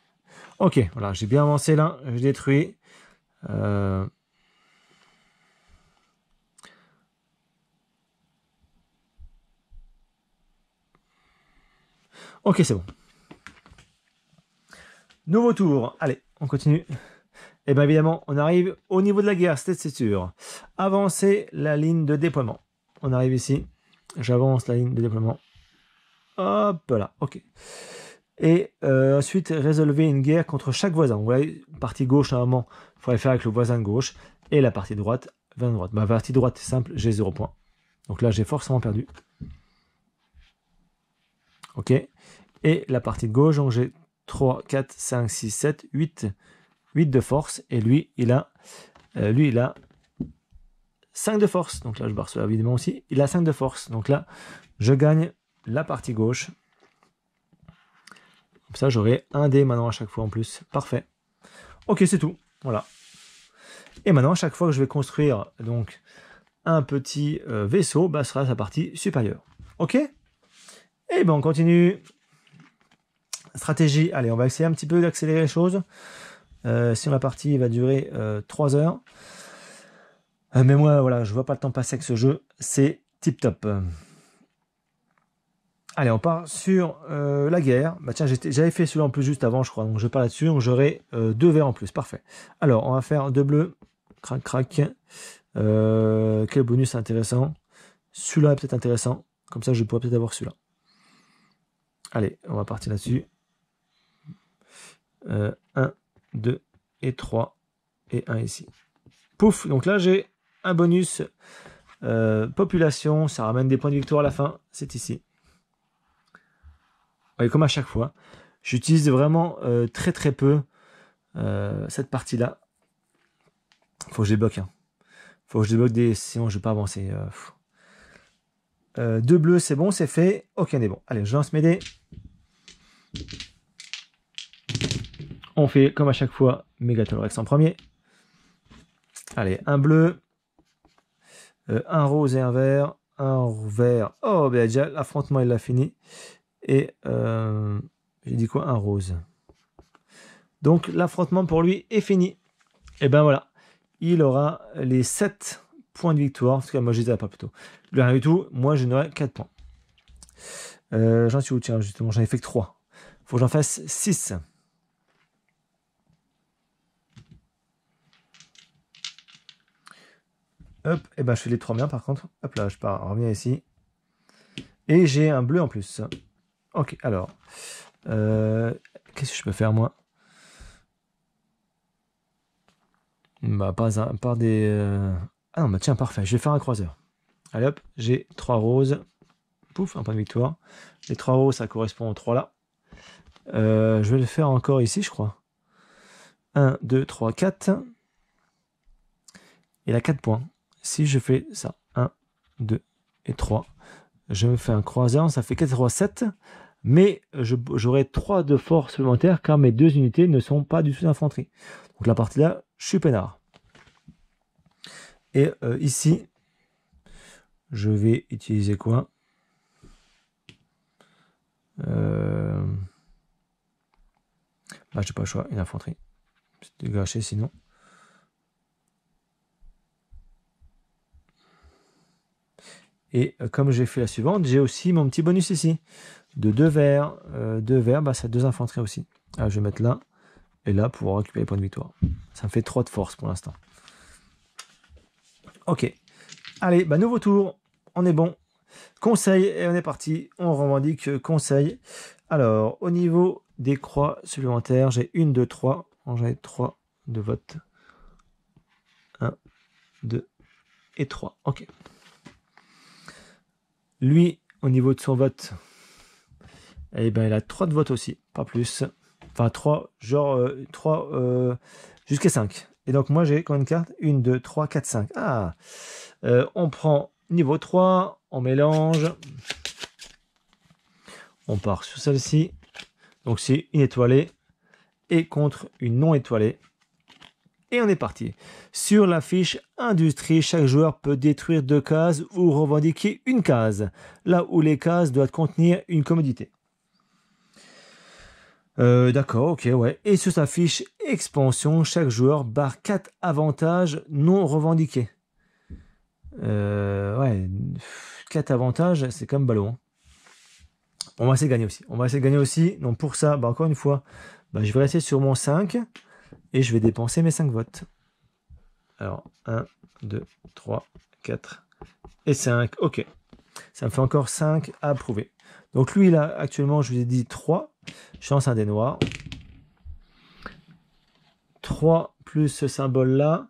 Ok, voilà, j'ai bien avancé là, je détruis. Euh, ok, c'est bon. Nouveau tour. Allez, on continue. Et eh bien évidemment, on arrive au niveau de la guerre, c'est sûr. Avancer la ligne de déploiement. On arrive ici. J'avance la ligne de déploiement. Hop là, ok et euh, ensuite résolver une guerre contre chaque voisin. Vous partie gauche, normalement il faudrait faire avec le voisin de gauche, et la partie droite, 20 droite. Ma bah, partie droite, simple, j'ai 0 points. Donc là, j'ai forcément perdu. Ok Et la partie de gauche, donc j'ai 3, 4, 5, 6, 7, 8. 8 de force, et lui, il a, euh, lui, il a 5 de force. Donc là, je barre cela évidemment aussi. Il a 5 de force. Donc là, je gagne la partie gauche ça, j'aurai un dé maintenant à chaque fois en plus. Parfait. Ok, c'est tout. Voilà. Et maintenant, à chaque fois que je vais construire donc un petit euh, vaisseau, bah, sera sa partie supérieure. Ok Et eh bon on continue. Stratégie. Allez, on va essayer un petit peu d'accélérer les choses. Euh, sur la partie va durer euh, trois heures. mais moi, voilà, je vois pas le temps passer avec ce jeu. C'est tip top. Allez, on part sur euh, la guerre. Bah, tiens, j'avais fait celui en plus juste avant, je crois. Donc je pars là-dessus. Donc j'aurai euh, deux verts en plus. Parfait. Alors, on va faire deux bleus. Crac, crac. Euh, quel bonus intéressant. Celui-là est peut-être intéressant. Comme ça, je pourrais peut-être avoir celui-là. Allez, on va partir là-dessus. 1, 2 et 3. Et 1 ici. Pouf Donc là, j'ai un bonus. population. Ça ramène des points de victoire à la fin. C'est ici comme à chaque fois, j'utilise vraiment euh, très très peu euh, cette partie-là. Faut que je débloque. Hein. Faut que je débloque des. Sinon, je vais pas avancer. Euh, deux bleus, c'est bon, c'est fait. Aucun est bon. Allez, je lance mes dés. On fait comme à chaque fois Megatolorex en premier. Allez, un bleu, un rose et un vert. Un vert. Oh, ben déjà, l'affrontement, il l'a fini. Et euh, j'ai dit quoi Un rose. Donc l'affrontement pour lui est fini. Et ben voilà, il aura les 7 points de victoire. En tout moi, je les pas plutôt. Lui rien du tout, moi, je n'aurai 4 points. Euh, j'en suis où Tiens, justement, j'en ai fait que 3. faut que j'en fasse 6. Hop, et eh ben je fais les trois bien par contre. Hop là, je pars, reviens ici. Et j'ai un bleu en plus. Ok, alors. Euh, qu'est-ce que je peux faire, moi Bah, pas, un, par des. Euh, ah non, bah, tiens, parfait. Je vais faire un croiseur. Allez hop, j'ai trois roses. Pouf, un point de victoire. Les trois roses, ça correspond aux trois là. Euh, je vais le faire encore ici, je crois. 1, 2, 3, 4. et là 4 points. Si je fais ça, 1, 2 et 3, je me fais un croiseur, ça fait 4, 3, 7 mais j'aurai 3 de force supplémentaire car mes deux unités ne sont pas du tout d'infanterie. Donc la partie là, je suis peinard. Et euh, ici, je vais utiliser quoi euh... je j'ai pas le choix, une infanterie. C'est gâché sinon. Et euh, comme j'ai fait la suivante, j'ai aussi mon petit bonus ici de deux vers, euh, deux verres, bah, ça deux infanteries aussi. Ah, je vais mettre là et là pour récupérer les points de victoire. Ça me fait trois de force pour l'instant. Ok. Allez, bah, nouveau tour. On est bon. Conseil, et on est parti. On revendique conseil. Alors, au niveau des croix supplémentaires, j'ai une, deux, trois. J'ai trois de vote. Un, deux et trois. Ok. Lui, au niveau de son vote, et eh bien il a 3 de vote aussi, pas plus. Enfin, 3, genre, 3, euh, euh, jusqu'à 5. Et donc, moi, j'ai combien une carte, 1, 2, 3, 4, 5. Ah euh, On prend niveau 3, on mélange. On part sur celle-ci. Donc, c'est une étoilée et contre une non étoilée. Et on est parti. Sur la fiche industrie, chaque joueur peut détruire deux cases ou revendiquer une case, là où les cases doivent contenir une commodité. Euh, d'accord, ok, ouais. Et sur sa fiche expansion, chaque joueur barre 4 avantages non revendiqués. Euh, ouais, 4 avantages, c'est comme ballon ballot. Hein. On va essayer de gagner aussi. On va essayer de gagner aussi. Donc pour ça, bah, encore une fois, bah, je vais rester sur mon 5 et je vais dépenser mes 5 votes. Alors, 1, 2, 3, 4 et 5. Ok. Ça me fait encore 5 à approuver. Donc lui, là, actuellement, je vous ai dit 3. Chance un des noirs 3 plus ce symbole-là,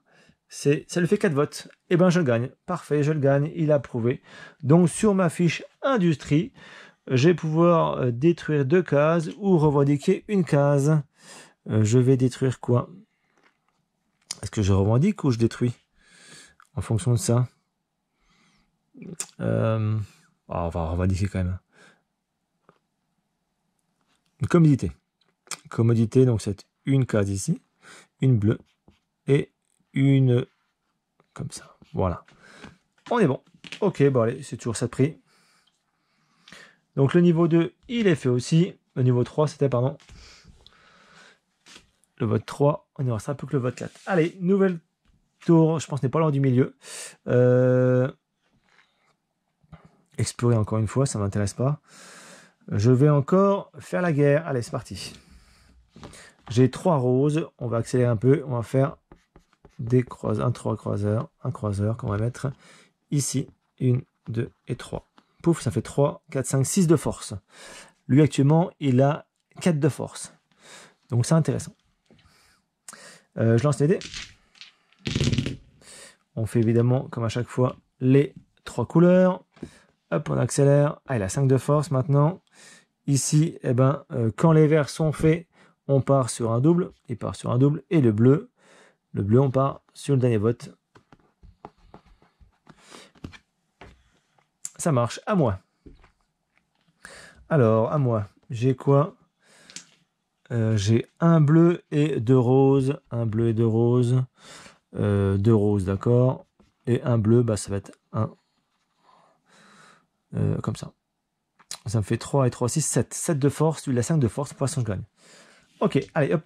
ça lui fait 4 votes. Eh bien, je le gagne. Parfait, je le gagne. Il a prouvé Donc, sur ma fiche industrie, je vais pouvoir euh, détruire deux cases ou revendiquer une case. Euh, je vais détruire quoi Est-ce que je revendique ou je détruis En fonction de ça. Euh, ah, on va revendiquer quand même commodité. Commodité, donc c'est une case ici, une bleue et une comme ça. Voilà. On est bon. Ok, bon allez, c'est toujours ça de prix. Donc le niveau 2, il est fait aussi. Le niveau 3, c'était, pardon, le vote 3. On ça un peu que le vote 4. Allez, nouvelle tour. Je pense n'est pas loin du milieu. Euh, explorer encore une fois, ça m'intéresse pas. Je vais encore faire la guerre. Allez, c'est parti. J'ai trois roses. On va accélérer un peu. On va faire des croiseurs. Un, trois croiseurs. Un croiseur qu'on va mettre ici. Une, deux et trois. Pouf, ça fait trois, quatre, cinq, six de force. Lui, actuellement, il a quatre de force. Donc, c'est intéressant. Euh, je lance les dés. On fait évidemment, comme à chaque fois, les trois couleurs. Hop, on accélère. Ah, il a 5 de force maintenant. Ici, eh ben, euh, quand les verts sont faits, on part sur un double, il part sur un double, et le bleu, le bleu, on part sur le dernier vote. Ça marche, à moi. Alors, à moi, j'ai quoi euh, J'ai un bleu et deux roses, un bleu et deux roses, euh, deux roses, d'accord Et un bleu, bah, ça va être un, comme ça. Ça me fait 3 et 3, 6, 7. 7 de force, lui il 5 de force, poisson, je gagne. Ok, allez, hop.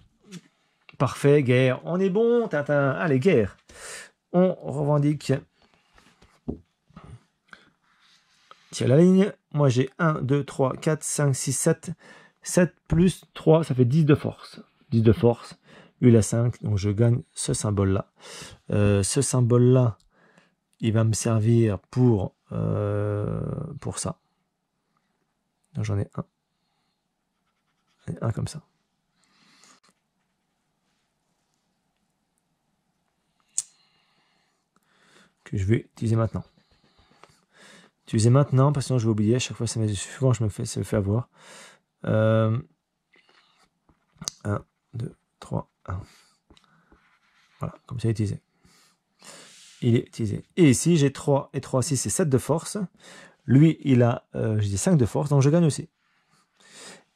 Parfait, guerre. On est bon, Tintin. Allez, guerre. On revendique. Tiens la ligne. Moi j'ai 1, 2, 3, 4, 5, 6, 7. 7 plus 3, ça fait 10 de force. 10 de force. Lui il 5, donc je gagne ce symbole-là. Euh, ce symbole-là, il va me servir pour, euh, pour ça j'en ai un. comme ça. Que je vais utiliser maintenant. tu Utiliser maintenant, parce que je vais oublier. À chaque fois, c'est souvent je me fais, ça fait avoir. 1, 2, 3, 1. Voilà, comme ça, utilisé. Il est utilisé. Et ici, j'ai 3 et 3, 6 et 7 de force. Lui, il a, 5 euh, de force, donc je gagne aussi.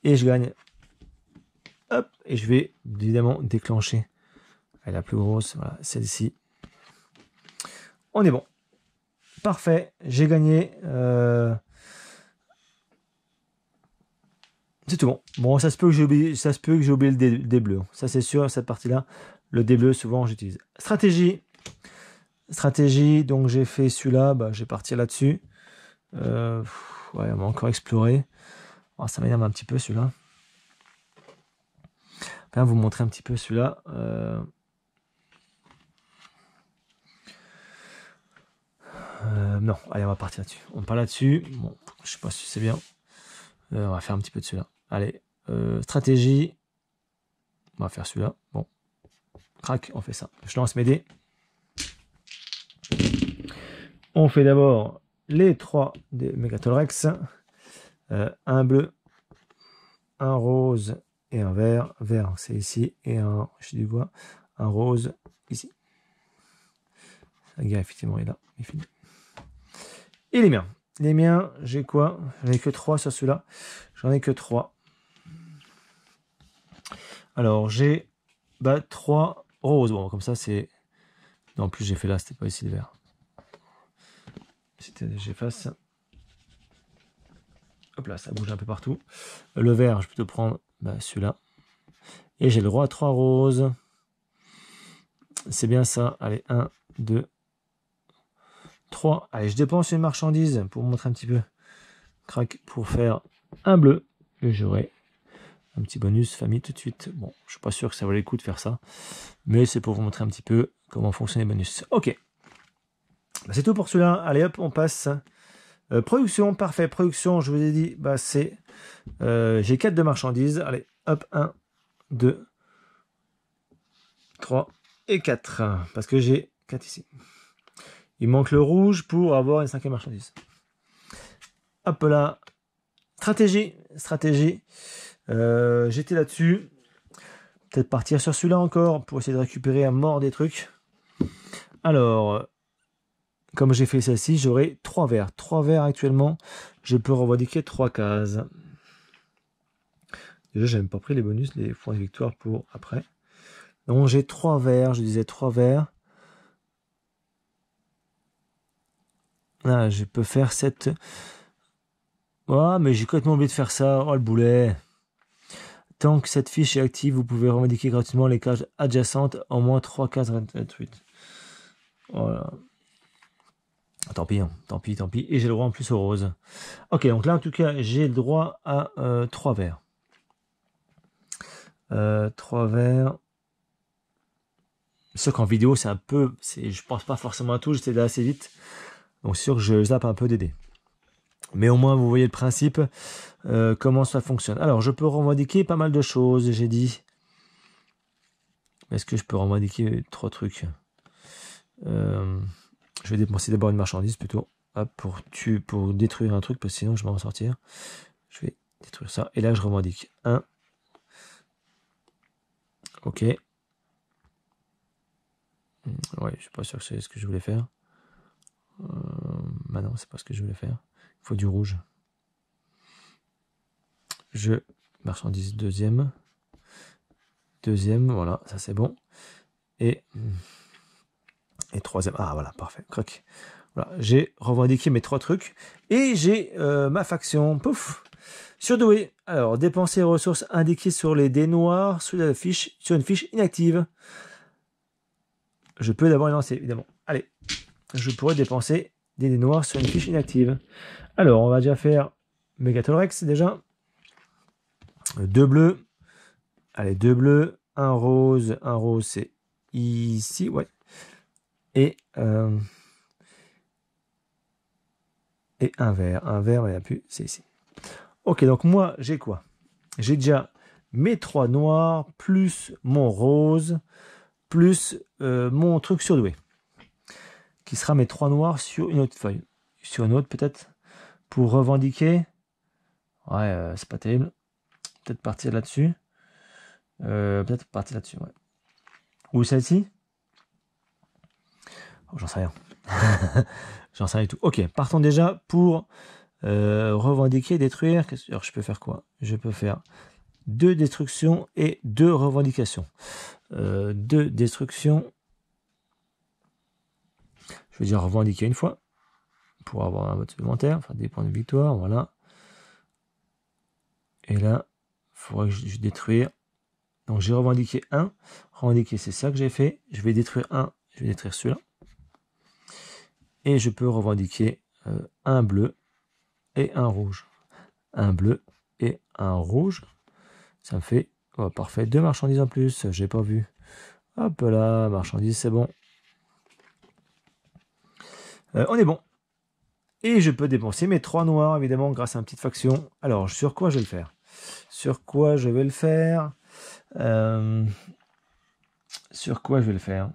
Et je gagne. Hop, et je vais évidemment déclencher la plus grosse, voilà, celle-ci. On est bon. Parfait, j'ai gagné. Euh, c'est tout bon. Bon, ça se peut que j'ai oublié, ça se peut que j'ai oublié le dé, bleu. Ça c'est sûr, cette partie-là, le dé bleu, souvent j'utilise. Stratégie. Stratégie, donc j'ai fait celui-là, bah, j'ai parti là-dessus. Euh, on va encore explorer. ça m'énerve un petit peu celui-là. vais vous montrer un petit peu celui-là. Euh, euh, non, allez, on va partir là-dessus. On parle là-dessus. Bon, je sais pas si c'est bien. on va faire un petit peu de celui-là. Allez, stratégie. On va faire celui-là. Bon, crac, on fait ça. Je lance mes dés. On fait d'abord les trois des Megatolrex. Euh, un bleu, un rose et un vert. Vert, c'est ici. Et un, je du bois, un rose ici. La guerre effectivement, il est là. Il est Et les miens. Les miens, j'ai quoi J'en ai que trois sur celui-là. J'en ai que trois Alors, j'ai bah, trois roses. Bon, comme ça, c'est... non plus, j'ai fait là, c'était pas ici le vert. J'efface. Hop là, ça bouge un peu partout. Le vert, je vais plutôt prendre bah, celui-là. Et j'ai le droit à trois roses. C'est bien ça. Allez, 1, 2, 3. Allez, je dépense une marchandise pour montrer un petit peu. Crac pour faire un bleu. Et j'aurai un petit bonus famille tout de suite. Bon, je suis pas sûr que ça valait le coup de faire ça. Mais c'est pour vous montrer un petit peu comment fonctionnent les bonus. Ok. Bah, c'est tout pour celui-là. Allez hop, on passe. Euh, production, parfait. Production, je vous ai dit, bah, c'est. Euh, j'ai 4 de marchandises. Allez, hop, 1, 2, 3 et 4. Parce que j'ai 4 ici. Il manque le rouge pour avoir une cinquième marchandise. Hop là. Stratégie. Stratégie. Euh, j'étais là-dessus. Peut-être partir sur celui-là encore pour essayer de récupérer à mort des trucs. Alors, comme j'ai fait celle-ci, j'aurai trois verres. trois verres actuellement, je peux revendiquer trois cases. Déjà, j'ai même pas pris les bonus, les points de victoire pour après. Donc j'ai trois verres, je disais trois verres. là ah, je peux faire cette... Oh, mais j'ai complètement oublié de faire ça. Oh, le boulet. Tant que cette fiche est active, vous pouvez revendiquer gratuitement les cases adjacentes en moins 3 cases 28. Voilà. Ah, tant pis, hein. tant pis, tant pis. Et j'ai le droit en plus au rose. Ok, donc là en tout cas, j'ai le droit à euh, trois 3 verres. Euh, 3 verres. qu'en vidéo, c'est un peu. Je pense pas forcément à tout, j'étais là assez vite. Donc sûr que je zappe un peu des Mais au moins, vous voyez le principe, euh, comment ça fonctionne. Alors, je peux revendiquer pas mal de choses, j'ai dit. Est-ce que je peux revendiquer trois trucs euh, je vais dépenser d'abord une marchandise plutôt. pour, tu, pour détruire un truc, parce que sinon je vais m'en sortir. Je vais détruire ça. Et là, je revendique 1. Ok. Hmm, ouais, je suis pas sûr que c'est ce que je voulais faire. Maintenant, euh, bah ce non, c'est pas ce que je voulais faire. Il faut du rouge. Je marchandise deuxième. Deuxième, voilà, ça c'est bon. Et hmm. Et troisième. Ah voilà, parfait. Croc. Voilà, j'ai revendiqué mes trois trucs. Et j'ai euh, ma faction. Pouf Surdoué. Alors, dépenser ressources indiquées sur les dés noirs sur, la fiche, sur une fiche inactive. Je peux d'abord les lancer, évidemment. Allez, je pourrais dépenser des dés noirs sur une fiche inactive. Alors, on va déjà faire Rex déjà. Deux bleus. Allez, deux bleus. Un rose. Un rose, c'est ici. Ouais. Euh, et, un verre. Un verre, et n'y a plus, c'est ici. Ok, donc moi, j'ai quoi J'ai déjà mes trois noirs, plus mon rose, plus euh, mon truc surdoué, qui sera mes trois noirs sur une autre feuille. Sur une autre, peut-être, pour revendiquer. Ouais, euh, c'est pas terrible. Peut-être partir là-dessus. peut-être partir là-dessus, Ou celle-ci j'en sais rien. j'en sais rien du tout. Ok, partons déjà pour euh, revendiquer, détruire. Alors, je peux faire quoi Je peux faire deux destructions et deux revendications. Euh, deux destructions. Je veux dire revendiquer une fois pour avoir un vote supplémentaire, enfin des points de victoire, voilà. Et là, il faudrait que je, détruise détruire. Donc j'ai revendiqué un. Revendiquer, c'est ça que j'ai fait. Je vais détruire un. Je vais détruire celui-là et je peux revendiquer euh, un bleu et un rouge. Un bleu et un rouge, ça me fait oh, parfait deux marchandises en plus, j'ai pas vu. Hop là, marchandise, c'est bon. Euh, on est bon. Et je peux dépenser mes trois noirs, évidemment, grâce à une petite faction. Alors, sur quoi je vais le faire Sur quoi je vais le faire euh, Sur quoi je vais le faire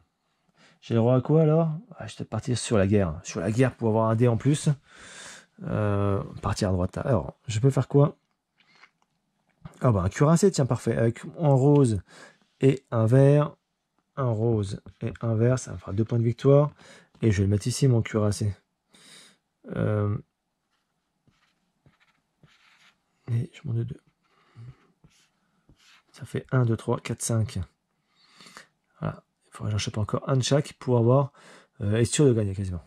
j'ai le droit à quoi alors ah, Je vais partir sur la guerre. Sur la guerre pour avoir un dé en plus. Euh, partir à droite. Alors, je peux faire quoi Ah bah un cuirassé, tiens, parfait. Avec un rose et un vert. Un rose et un vert, ça me fera deux points de victoire. Et je vais le mettre ici, mon cuirassé. Euh, et je monte deux. Ça fait 1, 2, 3, 4, 5. Voilà. Il faudrait j'en chope encore un de chaque pour avoir est euh, être sûr de gagner quasiment.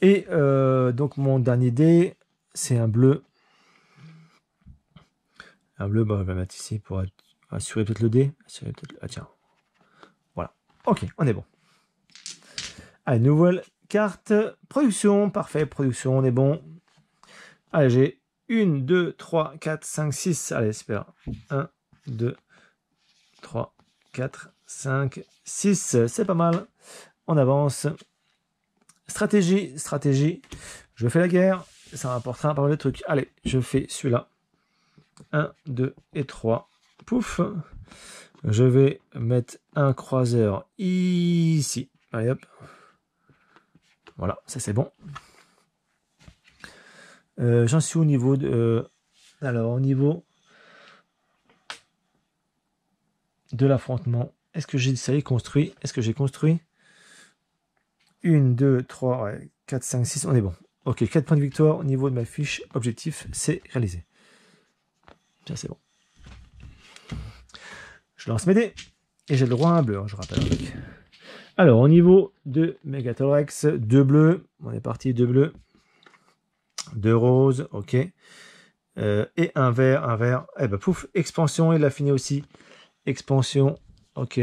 Et euh, donc mon dernier dé, c'est un bleu. Un bleu, bah, on va mettre ici pour assurer peut-être le dé. Assurer ah tiens. Voilà. Ok, on est bon. Allez, nouvelle carte. Production, parfait, production, on est bon. Allez, j'ai 1, 2, 3, 4, 5, 6. Allez, c'est 1, 2, 3, 4, 5, 6, c'est pas mal. On avance. Stratégie, stratégie. Je fais la guerre. Ça rapportera pas mal de trucs. Allez, je fais celui-là. 1, 2 et 3. Pouf. Je vais mettre un croiseur ici. Allez hop. Voilà, ça c'est bon. Euh, j'en suis au niveau de... Euh, alors, au niveau de l'affrontement, est-ce que j'ai ça construit Est-ce que j'ai construit 1, 2, 3, 4, 5, 6, on est bon. Ok, 4 points de victoire au niveau de ma fiche objectif, c'est réalisé. Ça c'est bon. Je lance mes dés et j'ai le droit à un bleu, hein, je rappelle. Alors au niveau de Megatorex, deux bleus, on est parti, deux bleus, deux roses, ok. Euh, et un vert, un vert, et eh ben pouf, expansion, il a fini aussi. Expansion, Ok,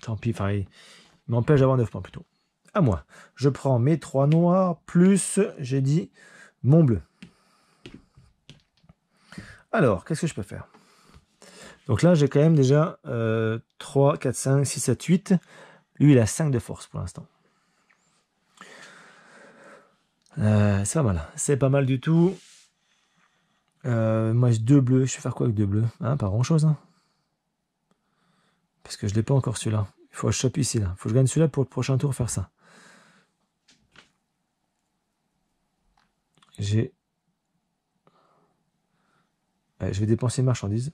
tant pis, enfin, il m'empêche d'avoir 9 points plutôt. À moi. Je prends mes 3 noirs, plus, j'ai dit, mon bleu. Alors, qu'est-ce que je peux faire Donc là, j'ai quand même déjà 3, 4, 5, 6, 7, 8. Lui, il a 5 de force pour l'instant. Euh, c'est pas mal. C'est pas mal du tout. Euh, moi, j'ai deux bleus. Je vais faire quoi avec deux bleus hein, Pas grand-chose. Hein parce que je ne l'ai pas encore celui-là. Il faut que je chope ici, là. Il faut que je gagne celui-là pour le prochain tour faire ça. J'ai... je vais dépenser marchandises.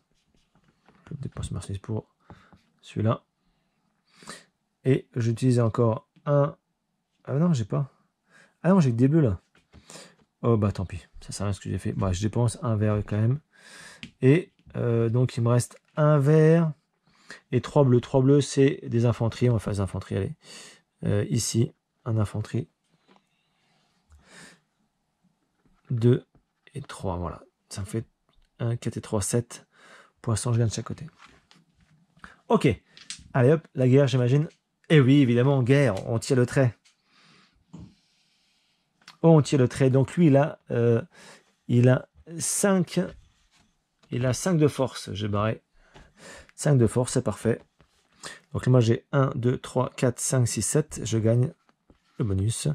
Je dépense marchandise pour celui-là. Et j'utilise encore un... Ah non, j'ai pas. Ah non, j'ai que des bulles. là. Oh bah tant pis, ça sert à rien ce que j'ai fait. Bah je dépense un verre quand même. Et euh, donc il me reste un verre. Et 3 bleus, 3 bleus, c'est des infanteries. On va faire des infanteries, allez. Euh, ici, un infanterie. 2 et 3, voilà. Ça me fait 1, 4 et 3, 7 Poisson, je gagne de chaque côté. Ok. Allez hop, la guerre, j'imagine. Eh oui, évidemment, guerre, on tire le trait. On tire le trait. Donc lui, il a, euh, il a 5. Il a 5 de force. vais barrer. 5 de force, c'est parfait. Donc là, moi j'ai 1, 2, 3, 4, 5, 6, 7. Je gagne le bonus.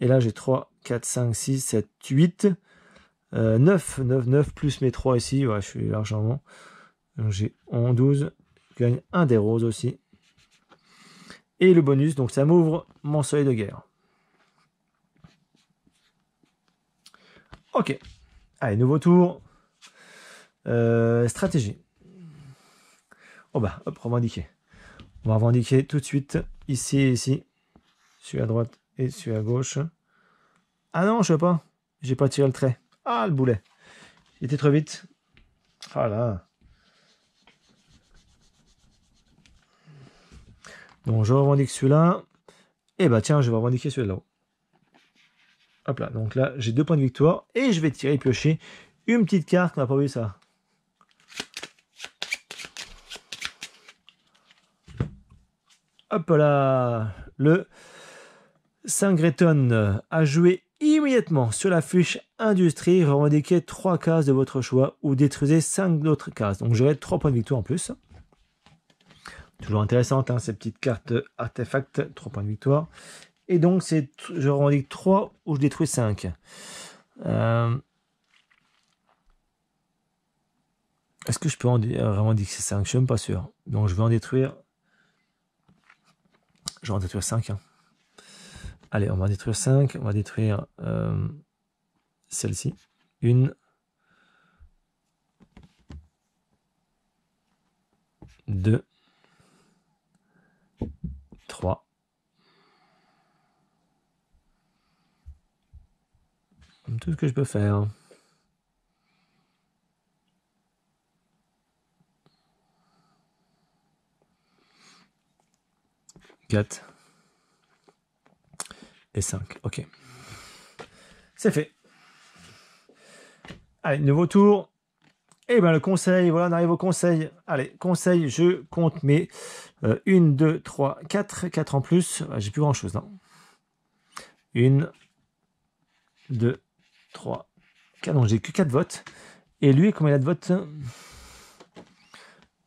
Et là, j'ai 3, 4, 5, 6, 7, 8. 9, 9, 9, plus mes 3 ici. Ouais, je suis largement. Donc j'ai 11, 12. Je gagne un des roses aussi. Et le bonus, donc ça m'ouvre mon seuil de guerre. Ok. Allez, nouveau tour. Euh, stratégie. Oh bah, revendiquer. On va revendiquer tout de suite, ici et ici. Celui à droite et celui à gauche. Ah non, je sais pas. J'ai pas tiré le trait. Ah, le boulet. J'étais trop vite. voilà Donc, je revendique celui-là. Et eh bah tiens, je vais revendiquer celui-là. Hop là, donc là, j'ai deux points de victoire. Et je vais tirer piocher une petite carte. On n'a pas vu ça. Hop là Le 5 Greton a joué immédiatement sur la fiche industrie, revendiquez 3 cases de votre choix ou détruisez 5 d'autres cases. Donc j'aurai 3 points de victoire en plus. Toujours intéressante hein, ces petites cartes artefacts, 3 points de victoire. Et donc c'est je revendique 3 ou je détruis 5. Euh, est-ce que je peux en euh, revendiquer 5 Je ne suis même pas sûr. Donc je vais en détruire en détruire 5. Hein. Allez, on va détruire 5. On va détruire euh, celle-ci. Une. Deux. Trois. Tout ce que je peux faire. 4 et 5. Ok. C'est fait. Allez, nouveau tour. Et eh bien le conseil, voilà, on arrive au conseil. Allez, conseil, je compte mes 1, 2, 3, 4, 4 en plus. Ah, j'ai plus grand chose, non 1, 2, 3, 4. Donc j'ai que 4 votes. Et lui, combien il a de votes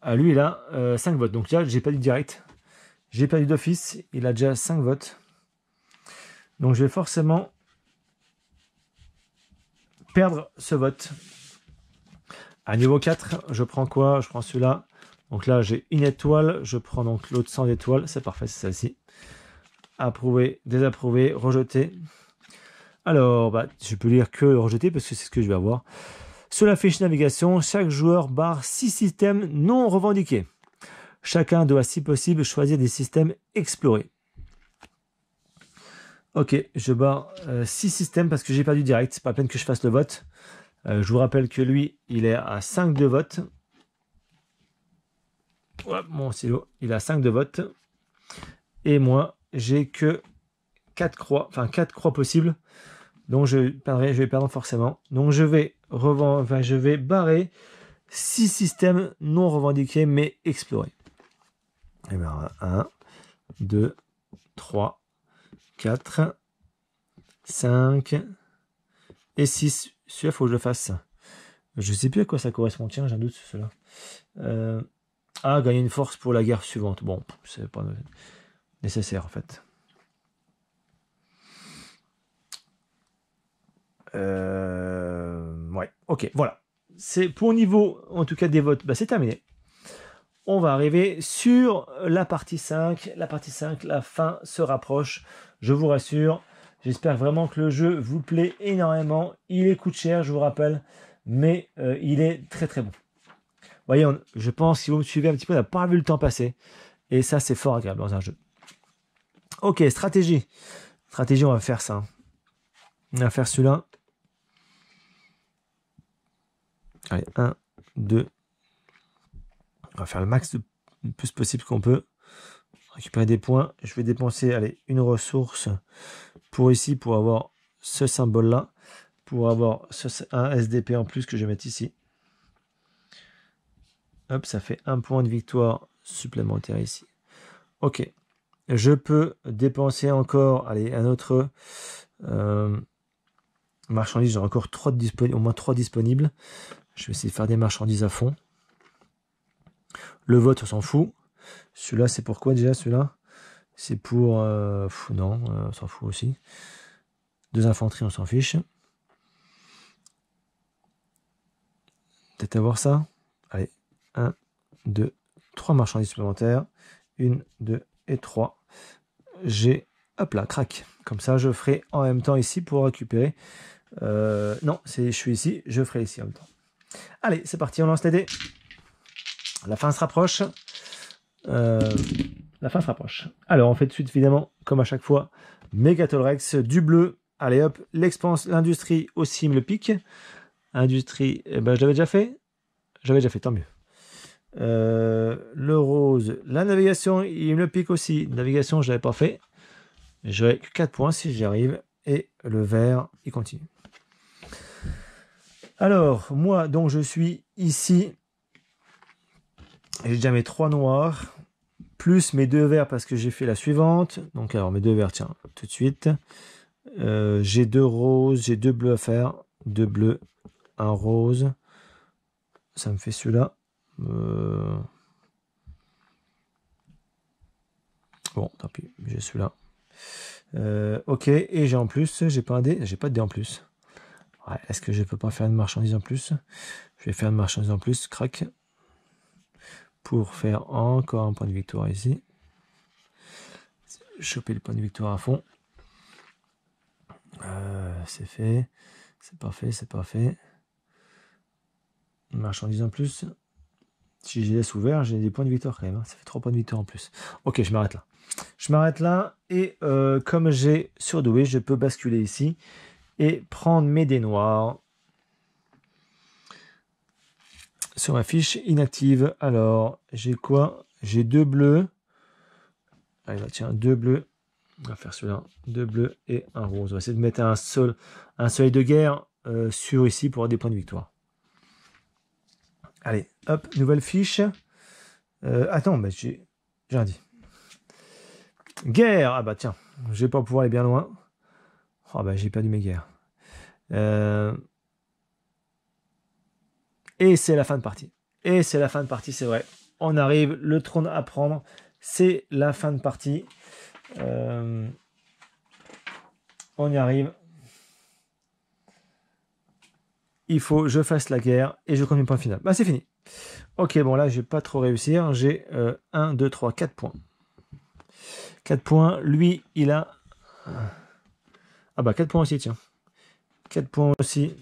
ah, Lui, il a 5 euh, votes. Donc là, j'ai pas dit direct. J'ai perdu d'office, il a déjà 5 votes. Donc je vais forcément perdre ce vote. À niveau 4, je prends quoi Je prends celui-là. Donc là, j'ai une étoile. Je prends donc l'autre 100 étoiles, C'est parfait, c'est celle-ci. approuvé, désapprouver, rejeté Alors, bah, je peux lire que rejeté parce que c'est ce que je vais avoir. Sur la fiche navigation, chaque joueur barre 6 systèmes non revendiqués. Chacun doit, si possible, choisir des systèmes explorés. Ok, je barre 6 euh, systèmes parce que j'ai perdu direct. C'est pas la peine que je fasse le vote. Euh, je vous rappelle que lui, il est à 5 de vote. mon silo, il a 5 de vote. Et moi, j'ai que 4 croix, enfin quatre croix possibles. Donc je je vais perdre forcément. Donc je vais revend... je vais barrer 6 systèmes non revendiqués mais explorés. Eh ben, et 1, 2, 3, 4, 5 et 6. Celui-là, il faut que je le fasse. Je ne sais plus à quoi ça correspond. Tiens, j'ai un doute sur cela. Euh, ah, gagner une force pour la guerre suivante. Bon, c'est pas nécessaire en fait. Euh, ouais, ok, voilà. C'est pour niveau, en tout cas, des votes, bah, c'est terminé on va arriver sur la partie 5. La partie 5, la fin se rapproche, je vous rassure. J'espère vraiment que le jeu vous plaît énormément. Il est coûte cher, je vous rappelle, mais euh, il est très très bon. Voyez, je pense, si vous me suivez un petit peu, on n'a pas vu le temps passer. Et ça, c'est fort agréable dans un jeu. Ok, stratégie. Stratégie, on va faire ça. On va faire celui-là. Allez, 1, 2, faire le max de plus possible qu'on peut. Récupérer des points. Je vais dépenser allez, une ressource pour ici, pour avoir ce symbole-là. Pour avoir ce, un SDP en plus que je vais mettre ici. Hop, ça fait un point de victoire supplémentaire ici. Ok. Je peux dépenser encore allez, un autre euh, marchandise. J'ai encore trois disponibles, au moins trois disponibles. Je vais essayer de faire des marchandises à fond. Le vote, on s'en fout. Celui-là, c'est pourquoi déjà celui-là C'est pour. Euh, non, euh, on s'en fout aussi. Deux infanteries, on s'en fiche. Peut-être avoir ça. Allez, 1, 2, 3 marchandises supplémentaires. Une, 2 et 3. J'ai. Hop là, crac. Comme ça, je ferai en même temps ici pour récupérer. Euh, non, je suis ici, je ferai ici en même temps. Allez, c'est parti, on lance les dés. La fin se rapproche. Euh, la fin se rapproche. Alors, on fait de suite, évidemment, comme à chaque fois, Megatolrex, du bleu. Allez hop, l'expense, l'industrie aussi me le pique. Industrie, eh ben, je l'avais déjà fait. J'avais déjà fait, tant mieux. Euh, le rose, la navigation, il me le pique aussi. Navigation, je l'avais pas fait. que 4 points si j'y arrive. Et le vert, il continue. Alors, moi, donc, je suis ici j'ai déjà mes trois noirs, plus mes deux verts parce que j'ai fait la suivante. Donc alors mes deux verts, tiens, tout de suite. Euh, j'ai deux roses, j'ai deux bleus à faire. Deux bleus, un rose. Ça me fait celui-là. Euh, bon, tant pis, j'ai celui-là. Euh, ok, et j'ai en plus, j'ai pas un dé, j'ai pas de dé en plus. Ouais, Est-ce que je peux pas faire une marchandise en plus Je vais faire une marchandise en plus, crac pour faire encore un point de victoire ici. Choper le point de victoire à fond. Euh, c'est fait. C'est parfait, c'est parfait. Marchandise en plus. Si je laisse ouvert, j'ai des points de victoire quand même. Hein. Ça fait trois points de victoire en plus. Ok, je m'arrête là. Je m'arrête là. Et euh, comme j'ai surdoué, je peux basculer ici et prendre mes dés noirs. sur ma fiche inactive. Alors, j'ai quoi J'ai deux bleus. Allez, ah, tiens, deux bleus. On va faire cela là Deux bleus et un rose. On va essayer de mettre un, sol, un soleil de guerre euh, sur ici pour avoir des points de victoire. Allez, hop, nouvelle fiche. Euh, attends, bah, j'ai j'ai rien dit. Guerre Ah bah tiens, je vais pas pouvoir aller bien loin. Oh bah j'ai perdu mes guerres. Euh, et c'est la fin de partie. Et c'est la fin de partie, c'est vrai. On arrive, le trône à prendre. C'est la fin de partie. Euh, on y arrive. Il faut que je fasse la guerre et je compte mes points final. Bah c'est fini. Ok, bon là, je vais pas trop réussir. Hein. J'ai 1, 2, 3, 4 points. 4 points. Lui, il a... Ah bah 4 points aussi, tiens. 4 points aussi.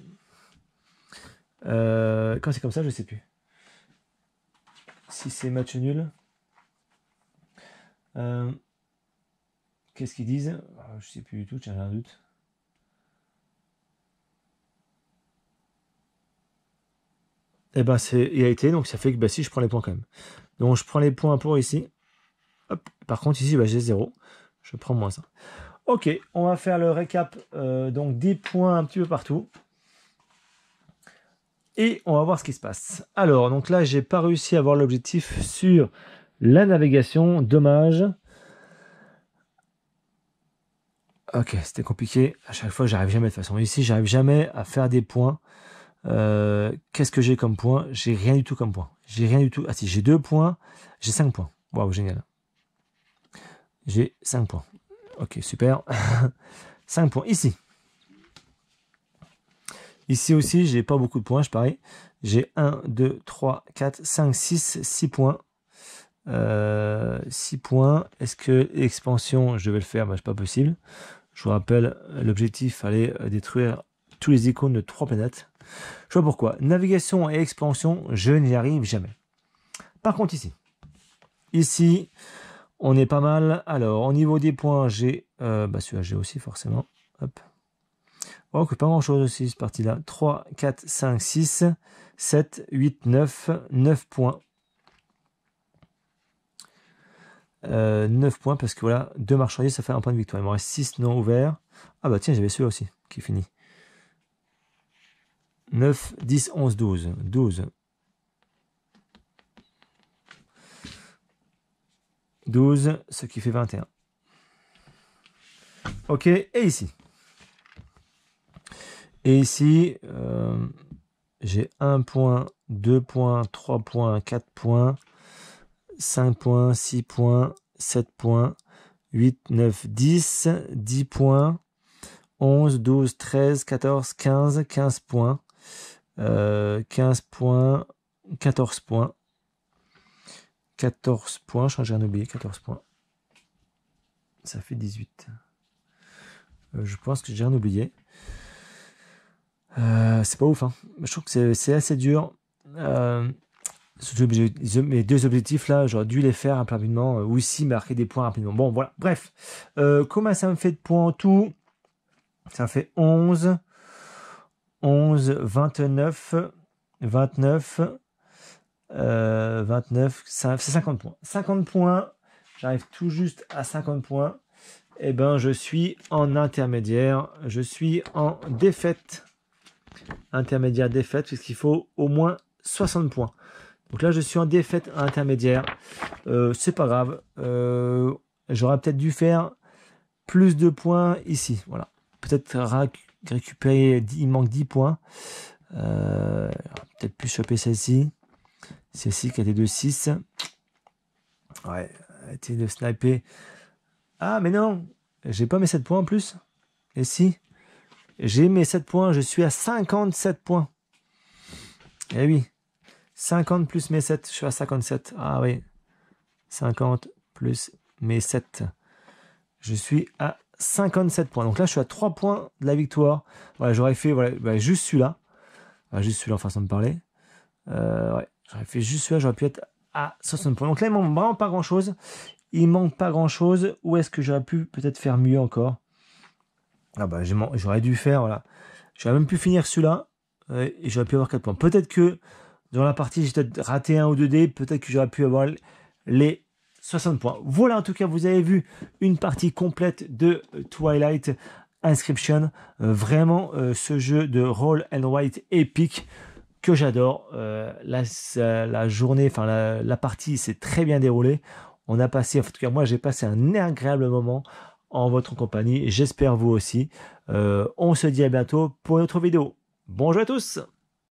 Euh, quand c'est comme ça, je ne sais plus. Si c'est match nul. Euh, qu'est-ce qu'ils disent ah, Je ne sais plus du tout, j'ai un doute. Et eh ben c'est il a été, donc ça fait que bah, si je prends les points quand même. Donc je prends les points pour ici. Par contre ici bah, j'ai zéro. Je prends moins 1. Ok, on va faire le récap. Euh, donc 10 points un petit peu partout et on va voir ce qui se passe. Alors, donc là, j'ai pas réussi à avoir l'objectif sur la navigation, dommage. Ok, c'était compliqué. À chaque fois, j'arrive jamais de façon. Ici, j'arrive jamais à faire des points. Euh, qu'est-ce que j'ai comme point J'ai rien du tout comme point. J'ai rien du tout. Ah si, j'ai deux points. J'ai cinq points. Waouh, génial. J'ai cinq points. Ok, super. Cinq points. Ici, Ici aussi, j'ai pas beaucoup de points, je parie. J'ai 1, 2, 3, 4, 5, 6, 6 points. 6 euh, points. Est-ce que l'expansion, je vais le faire ben, Ce n'est pas possible. Je vous rappelle, l'objectif, fallait euh, détruire tous les icônes de 3 planètes. Je vois pourquoi. Navigation et expansion, je n'y arrive jamais. Par contre, ici. Ici, on est pas mal. Alors, au niveau des points, j'ai... Euh, bah celui-là, j'ai aussi, forcément. Hop, Oh pas grand chose aussi cette partie-là. 3, 4, 5, 6, 7, 8, 9, 9 points. 9 euh, points parce que voilà, 2 marchandises, ça fait un point de victoire. Il me reste 6 non ouverts. Ah bah tiens, j'avais celui-là aussi qui est fini. 9, 10, 11, 12. 12. 12, ce qui fait 21. Ok, et ici. Et ici, euh, j'ai 1 point, 2 points, 3 points, 4 points, 5 points, 6 points, 7 points, 8, 9, 10, 10 points, 11, 12, 13, 14, 15, 15 points, 15 euh, points, 14 points, 14 points, je rien oublié, 14 points. Ça fait 18. Euh, je pense que j'ai rien oublié. Euh, c'est pas ouf. Hein. Je trouve que c'est assez dur. mes euh, deux objectifs là, j'aurais dû les faire hein, rapidement euh, ou marquer des points rapidement. Bon, voilà. Bref, comment ça me fait de points en tout Ça fait 11, 11, 29, 29, 29, c'est 50 points. 50 points, j'arrive tout juste à 50 points. Et eh ben, je suis en intermédiaire, je suis en défaite intermédiaire, défaite, puisqu'il faut au moins 60 points. Donc là, je suis en défaite intermédiaire. Euh, c'est pas grave. Euh, j'aurais peut-être dû faire plus de points ici. Voilà. Peut-être récupérer. Il manque 10 points. Euh, peut-être pu choper celle-ci. Celle-ci qui était de 6. Ouais, de sniper. Ah, mais non J'ai pas mis 7 points en plus. Et si j'ai mes 7 points, je suis à 57 points. Eh oui, 50 plus mes 7, je suis à 57. Ah oui, 50 plus mes 7. Je suis à 57 points. Donc là, je suis à 3 points de la victoire. Voilà, j'aurais fait bah, juste celui-là. Ah, juste celui-là en façon de parler. Euh, j'aurais fait juste celui-là, j'aurais pu être à 60 points. Donc là, il manque vraiment pas grand-chose. Il manque pas grand-chose. Où est-ce que j'aurais pu peut-être faire mieux encore ah bah, j'aurais dû faire, voilà. J'aurais même pu finir celui-là euh, et j'aurais pu avoir 4 points. Peut-être que dans la partie, j'ai peut-être raté un ou deux dés, peut-être que j'aurais pu avoir les 60 points. Voilà, en tout cas, vous avez vu une partie complète de Twilight Inscription. Euh, vraiment, euh, ce jeu de Roll and White épique que j'adore. la, journée, enfin, la, partie s'est très bien déroulée. On a passé, en tout cas, moi, j'ai passé un agréable moment en votre compagnie. J'espère vous aussi. Euh, on se dit à bientôt pour une autre vidéo. Bonjour à tous